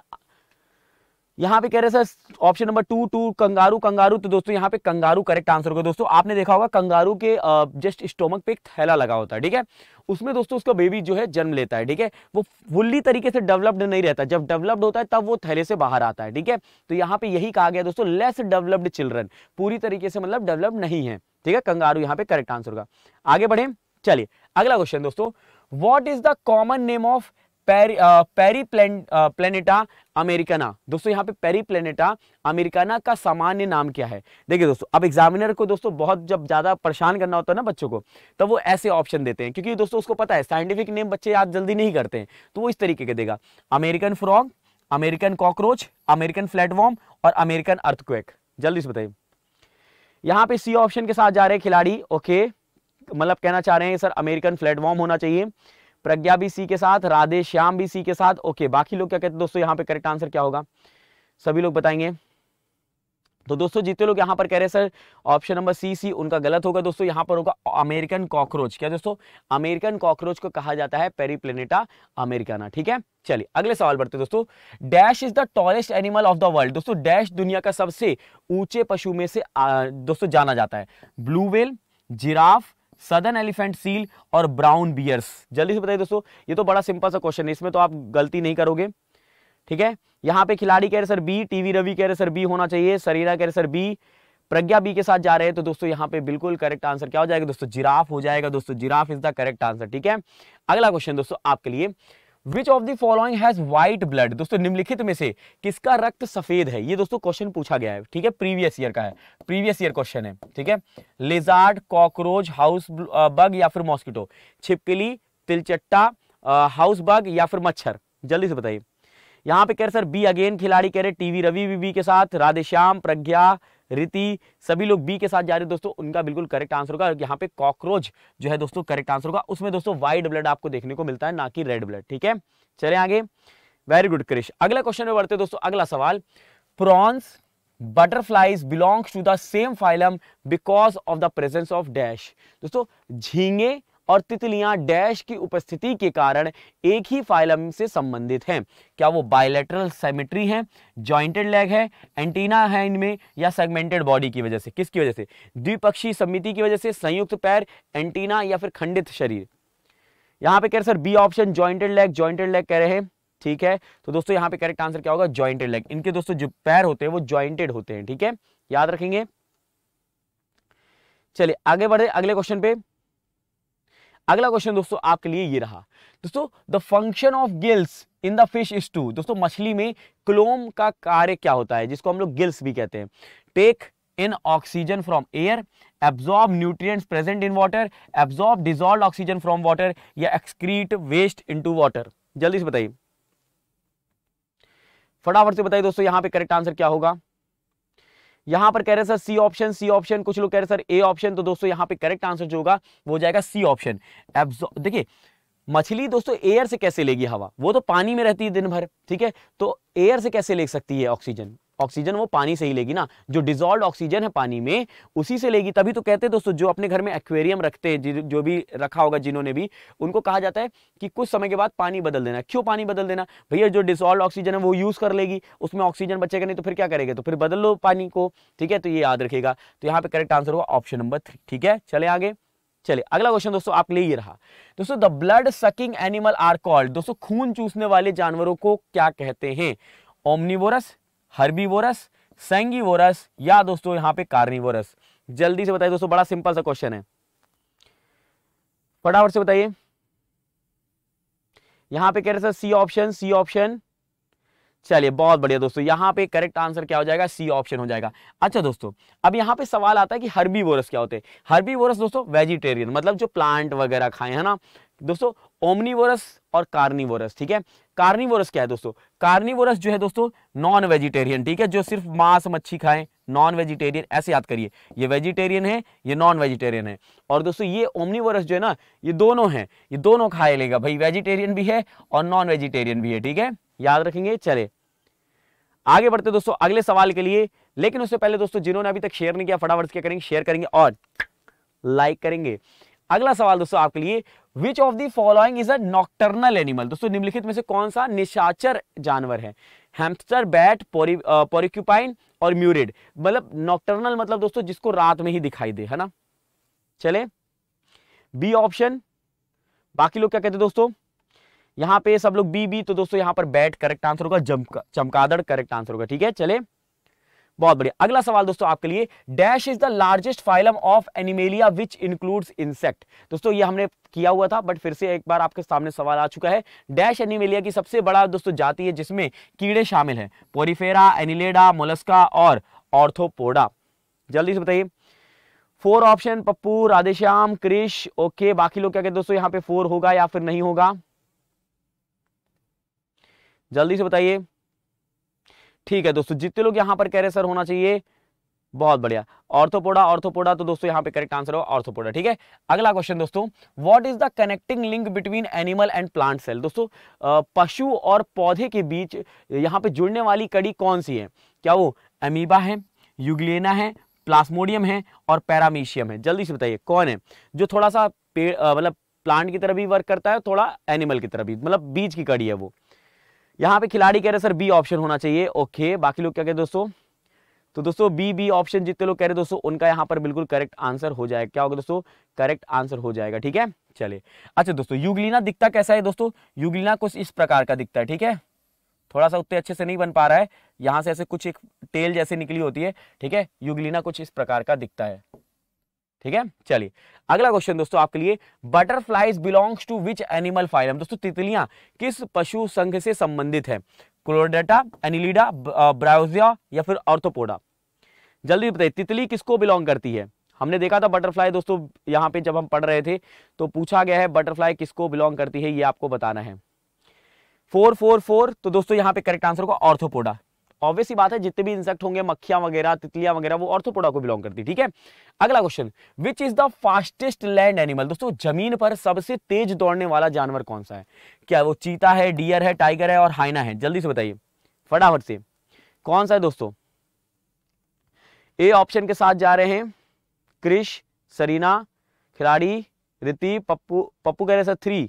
यहाँ पे कह रहे sir option number two two kangaroo kangaroo तो दोस्तों यहाँ पे कंगारू करेक्ट आंसर होगा दोस्तों आपने देखा होगा कंगारू के जस्ट स्टोमक पे एक थैला लगा होता है ठीक है उसमें दोस्तों उसका बेबी जो है जन्म लेता है ठीक है वो फुल्ली तरीके से डेवलप्ड नहीं रहता जब डेवलप्ड होता है तब वो थैले से बाहर आता है ठीक है तो यहाँ पे यही कहा गया दोस्तों लेस डेवलप्ड चिल्ड्रन पूरी तरीके से मतलब डेवलप्ड नहीं है ठीक है कंगारू यहाँ पे करेक्ट आंसर होगा आगे बढ़े चलिए अगला क्वेश्चन दोस्तों what is the common name of periplaneta americana दोस्तों यहाँ पे पेरी प्लेनेटा अमेरिकाना का सामान्य नाम क्या है देखिए दोस्तों अब एग्जामिनर को दोस्तों बहुत जब ज़्यादा परेशान करना होता है ना बच्चों को तब वो ऐसे ऑप्शन देते हैं क्योंकि दोस्तों उसको पता है साइंटिफिक नेम बच्चे याद जल्दी नहीं करते हैं तो वो इस तरीके के देगा American frog American cockroach American flatworm और अमेरिकन अर्थक्वेक जल्दी से बताइए यहाँ पे सी ऑप्शन के साथ जा रहे खिलाड़ी ओके मतलब कहना चाह रहे हैं सर अमेरिकन फ्लैटवॉर्म होना चाहिए प्रज्ञा भी सी के साथ राधे श्याम भी सी के साथ ओके बाकी लोग क्या कहते हैं दोस्तों यहाँ पे करेक्ट आंसर क्या होगा सभी लोग बताएंगे तो दोस्तों जितने लोग यहाँ पर कह रहे हैं sir option number C C उनका गलत होगा दोस्तों यहाँ पर होगा अमेरिकन कॉकरोच क्या दोस्तों अमेरिकन कॉकरोच को कहा जाता है पेरीप्लेनेटा अमेरिकाना ठीक है चलिए अगले सवाल बढ़ते दोस्तों dash is the tallest animal of the world दोस्तों डैश दुनिया का सबसे ऊंचे पशु में से दोस्तों जाना जाता है blue whale giraffe southern elephant seal और ब्राउन बियर्स जल्दी से बताइए दोस्तों ये तो बड़ा सिंपल सा क्वेश्चन है इसमें तो आप गलती नहीं करोगे ठीक है यहाँ पे खिलाड़ी कह रहे सर बी टीवी रवि कह रहे सर बी होना चाहिए सरीना कह रहे सर बी प्रज्ञा बी के साथ जा रहे हैं तो दोस्तों यहाँ पे बिल्कुल करेक्ट आंसर क्या हो जाएगा दोस्तों जिराफ हो जाएगा दोस्तों giraffe is the correct answer ठीक है अगला क्वेश्चन दोस्तों आपके लिए which of the following has white blood दोस्तों निम्नलिखित में से किसका रक्त सफेद है ये दोस्तों क्वेश्चन पूछा गया है ठीक है प्रीवियस ईयर का है प्रीवियस ईयर क्वेश्चन है ठीक है लेजार्ड कॉकरोच हाउस बग या फिर मॉस्किटो छिपकली तिलचट्टा हाउस बग या फिर मच्छर जल्दी से बताइए यहाँ पे कह रहे सर बी अगेन खिलाड़ी कह रहे टीवी रवि बीबी के साथ राधेश्याम प्रज्ञा रीति सभी लोग बी के साथ जा रहे दोस्तों उनका बिल्कुल करेक्ट आंसर होगा यहाँ पे कॉकरोच जो है दोस्तों करेक्ट आंसर होगा उसमें दोस्तों व्हाइट ब्लड आपको देखने को मिलता है ना कि रेड ब्लड ठीक है चले आगे वेरी गुड क्रिश अगला क्वेश्चन में बढ़ते दोस्तों अगला सवाल prawns butterflies belongs to the same phylum because of the presence of dash दोस्तों झींगे और तितलियां डैश की उपस्थिति के कारण एक ही फाइलम से संबंधित हैं क्या वो बायलेटरल सेमेट्री है जॉइंटेड लेग है एंटीना है इनमें या सेगमेंटेड बॉडी की वजह से किसकी वजह से द्विपक्षीय समिति की वजह से संयुक्त पैर एंटीना या फिर खंडित शरीर यहां पे कह रहे sir B option jointed leg jointed leg कह रहे हैं ठीक है तो दोस्तों यहाँ पे करेक्ट आंसर क्या होगा ज्वाइंटेड लेग इनके दोस्तों जो पैर होते हैं वो ज्वाइंटेड होते हैं ठीक है याद रखेंगे चलिए आगे बढ़े अगले क्वेश्चन पे अगला क्वेश्चन दोस्तों आपके लिए ये रहा दोस्तों the function of gills in the fish is to दोस्तों मछली में क्लोम का कार्य क्या होता है जिसको हम लोग गिल्स भी कहते हैं take in oxygen from air absorb nutrients present in water absorb dissolve oxygen from water या excrete waste into water जल्दी से बताइए फटाफट से बताइए दोस्तों यहां पे करेक्ट आंसर क्या होगा यहां पर कह रहे sir C option C option कुछ लोग कह रहे सर ए ऑप्शन तो दोस्तों यहाँ पे करेक्ट आंसर जो होगा वो जाएगा सी ऑप्शन देखिए मछली दोस्तों एयर से कैसे लेगी हवा वो तो पानी में रहती है दिन भर ठीक है तो एयर से कैसे ले सकती है ऑक्सीजन ऑक्सीजन वो पानी से ही लेगी ना जो डिजोल्व ऑक्सीजन है पानी में उसी से लेगी तभी तो कहते हैं दोस्तों जो अपने घर में एक्वेरियम रखते हैं जो भी रखा होगा जिन्होंने भी उनको कहा जाता है कि कुछ समय के बाद पानी बदल देना क्यों पानी बदल देना भैया जो डिजोल्व ऑक्सीजन है वो यूज़ कर लेगी उसमें ऑक्सीजन बचेगा नहीं तो फिर क्या करेगा तो फिर बदल लो पानी को ठीक है तो ये याद रखेगा तो यहाँ पे करेक्ट आंसर होगा ऑप्शन नंबर थ्री ठीक है चले आगे चलिए अगला क्वेश्चन दोस्तों आपके लिए ये रहा दोस्तों the blood sucking animal are called दोस्तों खून चूसने वाले जानवरों को क्या कहते हैं ओमनिवोरस हर्बीवोरस सेंगीवोरस या दोस्तों यहां पे कार्निवोरस जल्दी से बताइए दोस्तों बड़ा सिंपल सा क्वेश्चन है फटाफट से बताइए यहां पे कह रहे sir C option C option चलिए बहुत बढ़िया दोस्तों यहाँ पे करेक्ट आंसर क्या हो जाएगा सी ऑप्शन हो जाएगा अच्छा दोस्तों अब यहाँ पे सवाल आता है कि हर्बी वोरस क्या होते हैं हर्बी वोरस दोस्तों वेजिटेरियन मतलब जो प्लांट वगैरह खाए है ना दोस्तों ओमनीवोरस और कार्निवोरस ठीक है कार्निवोरस क्या है दोस्तों कार्निवोरस जो है दोस्तों नॉन वेजिटेरियन ठीक है जो सिर्फ मांस मच्छी खाए नॉन वेजिटेरियन ऐसे याद करिए ये वेजिटेरियन है ये नॉन वेजिटेरियन है और दोस्तों ये ओमनीवोरस जो है ना ये दोनों है ये दोनों खाए लेगा भाई वेजिटेरियन भी है और नॉन वेजिटेरियन भी है ठीक है याद रखेंगे चले आगे बढ़ते दोस्तों अगले सवाल के लिए लेकिन उससे पहले दोस्तों जिन्होंने अभी तक शेयर नहीं किया फटाफट क्या करेंगे शेयर करेंगे और लाइक करेंगे अगला सवाल दोस्तों आपके लिए which of the following is a nocturnal animal दोस्तों निम्नलिखित में से कौन सा निशाचर जानवर है हेम्पस्टर बैट पोरिक्यूपाइन और म्यूरिड मतलब नॉक्टर्नल मतलब दोस्तों जिसको रात में ही दिखाई दे है ना चले बी ऑप्शन बाकी लोग क्या कहते हैं दोस्तों यहाँ पे सब लोग बी बी तो दोस्तों यहाँ पर बैट करेक्ट आंसर होगा चमकादड़ करेक्ट आंसर होगा ठीक है चले बहुत बढ़िया अगला सवाल दोस्तों आपके लिए dash is the largest phylum of animalia which includes insect दोस्तों ये हमने किया हुआ था बट फिर से एक बार आपके सामने सवाल आ चुका है डैश एनिमेलिया की सबसे बड़ा दोस्तों जाति है जिसमें कीड़े शामिल हैं पोरीफेरा एनिलेडा मोलस्का और ऑर्थोपोडा जल्दी से बताइए four option Pappu Radheshyam Krish okay बाकी लोग क्या कहते दोस्तों यहाँ पे फोर होगा या फिर नहीं होगा जल्दी से बताइए ठीक है दोस्तों जितने लोग यहां पर कह रहे सर होना चाहिए बहुत बढ़िया ऑर्थोपोडा ऑर्थोपोडा तो दोस्तों यहाँ पे करेक्ट आंसर होगा ऑर्थोपोडा ठीक है अगला क्वेश्चन दोस्तों what is the connecting link between animal and plant cell दोस्तों पशु और पौधे के बीच यहाँ पे जुड़ने वाली कड़ी कौन सी है क्या वो अमीबा है युगलेना है प्लास्मोडियम है और पैरामीशियम है जल्दी से बताइए कौन है जो थोड़ा सा पेड़ मतलब प्लांट की तरह भी वर्क करता है थोड़ा एनिमल की तरह भी मतलब बीज की कड़ी है वो यहाँ पे खिलाड़ी कह रहे सर बी ऑप्शन होना चाहिए ओके बाकी लोग क्या कहते दोस्तों तो दोस्तों बी बी ऑप्शन जितने लोग कह रहे दोस्तों उनका यहाँ पर बिल्कुल करेक्ट आंसर हो जाएगा क्या होगा दोस्तों करेक्ट आंसर हो जाएगा ठीक है चले अच्छा दोस्तों युगलीना दिखता कैसा है दोस्तों युगलीना कुछ इस प्रकार का दिखता है ठीक है थोड़ा सा उतने अच्छे से नहीं बन पा रहा है यहाँ से ऐसे कुछ एक टेल जैसे निकली होती है ठीक है युगलीना कुछ इस प्रकार का दिखता है ठीक है चलिए अगला क्वेश्चन दोस्तों आपके लिए butterflies belongs to which animal phylum दोस्तों तितलियां किस पशु संघ से संबंधित है क्लोरडेटा एनिलीडा ब्रायोजिया या फिर ऑर्थोपोडा जल्दी बताइए तितली किसको बिलोंग करती है हमने देखा था बटरफ्लाई दोस्तों यहाँ पे जब हम पढ़ रहे थे तो पूछा गया है बटरफ्लाई किसको बिलोंग करती है ये आपको बताना है फोर फोर फोर तो दोस्तों यहाँ पे करेक्ट आंसर होगा ऑर्थोपोडा ऑब्वियस बात है जितने भी इंसेक्ट होंगे मक्खियां वगैरह तितलियां वगैरह वो ऑर्थोपोडा को बिलोंग करती ठीक है अगला question which is the fastest land animal दोस्तों जमीन पर सबसे तेज दौड़ने वाला जानवर कौन सा है क्या वो चीता है डियर है टाइगर है और हाइना है जल्दी से बताइए फटाफट से कौन सा है दोस्तों ए ऑप्शन के साथ जा रहे हैं क्रिश सरीना खिलाड़ी रिति पप्पू पप्पू कह रहे सर थ्री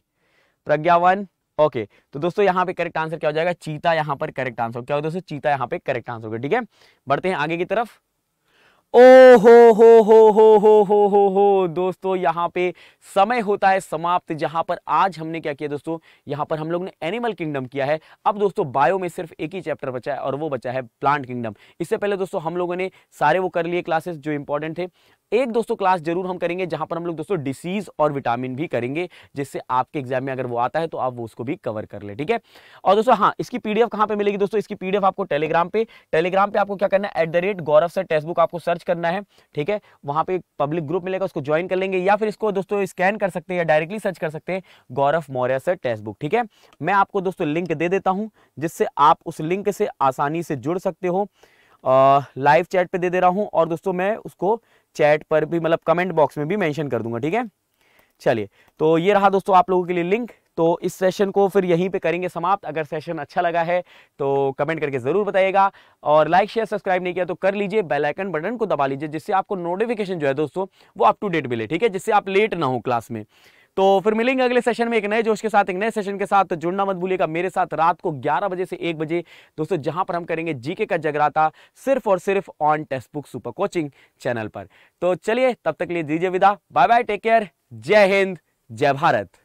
प्रज्ञावन ओके तो दोस्तों यहाँ पे करेक्ट आंसर क्या हो जाएगा चीता यहाँ पर करेक्ट आंसर क्या होगा दोस्तों चीता यहाँ पे करेक्ट आंसर होगा ठीक है बढ़ते हैं आगे की तरफ ओ हो हो हो हो हो हो हो हो दोस्तों यहाँ पे समय होता है समाप्त जहां पर आज हमने क्या किया दोस्तों यहाँ पर हम लोग ने एनिमल किंगडम किया है अब दोस्तों बायो में सिर्फ एक ही चैप्टर बचा है और वो बचा है प्लांट किंगडम इससे पहले दोस्तों हम लोगों ने सारे वो कर लिए क्लासेस जो इंपॉर्टेंट थे एक दोस्तों क्लास जरूर हम करेंगे जहां पर हम लोग दोस्तों डिसीज और विटामिन भी करेंगे जिससे आपके एग्जाम में अगर वो आता है तो आप वो उसको भी कवर कर ले ठीक है और दोस्तों हाँ इसकी पीडीएफ कहां पे मिलेगी दोस्तों इसकी पीडीएफ आपको टेलीग्राम पे टेलीग्राम पे आपको क्या करना है at the rate Gaurav sir textbook आपको सर्च करना है ठीक है वहां पर पब्लिक ग्रुप मिलेगा उसको ज्वाइन कर लेंगे या फिर इसको दोस्तों स्कैन कर सकते हैं या डायरेक्टली सर्च कर सकते हैं गौरव मौर्य सर टेक्सटबुक ठीक है मैं आपको दोस्तों लिंक दे देता हूँ जिससे आप उस लिंक से आसानी से जुड़ सकते हो लाइव चैट पे दे दे रहा हूँ और दोस्तों मैं उसको चैट पर भी मतलब कमेंट बॉक्स में भी मैंशन कर दूंगा ठीक है चलिए तो ये रहा दोस्तों आप लोगों के लिए लिंक तो इस सेशन को फिर यहीं पे करेंगे समाप्त अगर सेशन अच्छा लगा है तो कमेंट करके ज़रूर बताइएगा और लाइक शेयर सब्सक्राइब नहीं किया तो कर लीजिए बेल आइकन बटन को दबा लीजिए जिससे आपको नोटिफिकेशन जो है दोस्तों वो अप टू डेट मिले ठीक है जिससे आप लेट ना हो क्लास में तो फिर मिलेंगे अगले सेशन में एक नए जोश के साथ एक नए सेशन के साथ तो जुड़ना मत भूलिएगा मेरे साथ रात को ग्यारह बजे से एक बजे दोस्तों जहां पर हम करेंगे जीके का जगराता सिर्फ और सिर्फ on textbook super coaching channel पर तो चलिए तब तक लिए दीजिए विदा बाय बाय टेक केयर जय हिंद जय भारत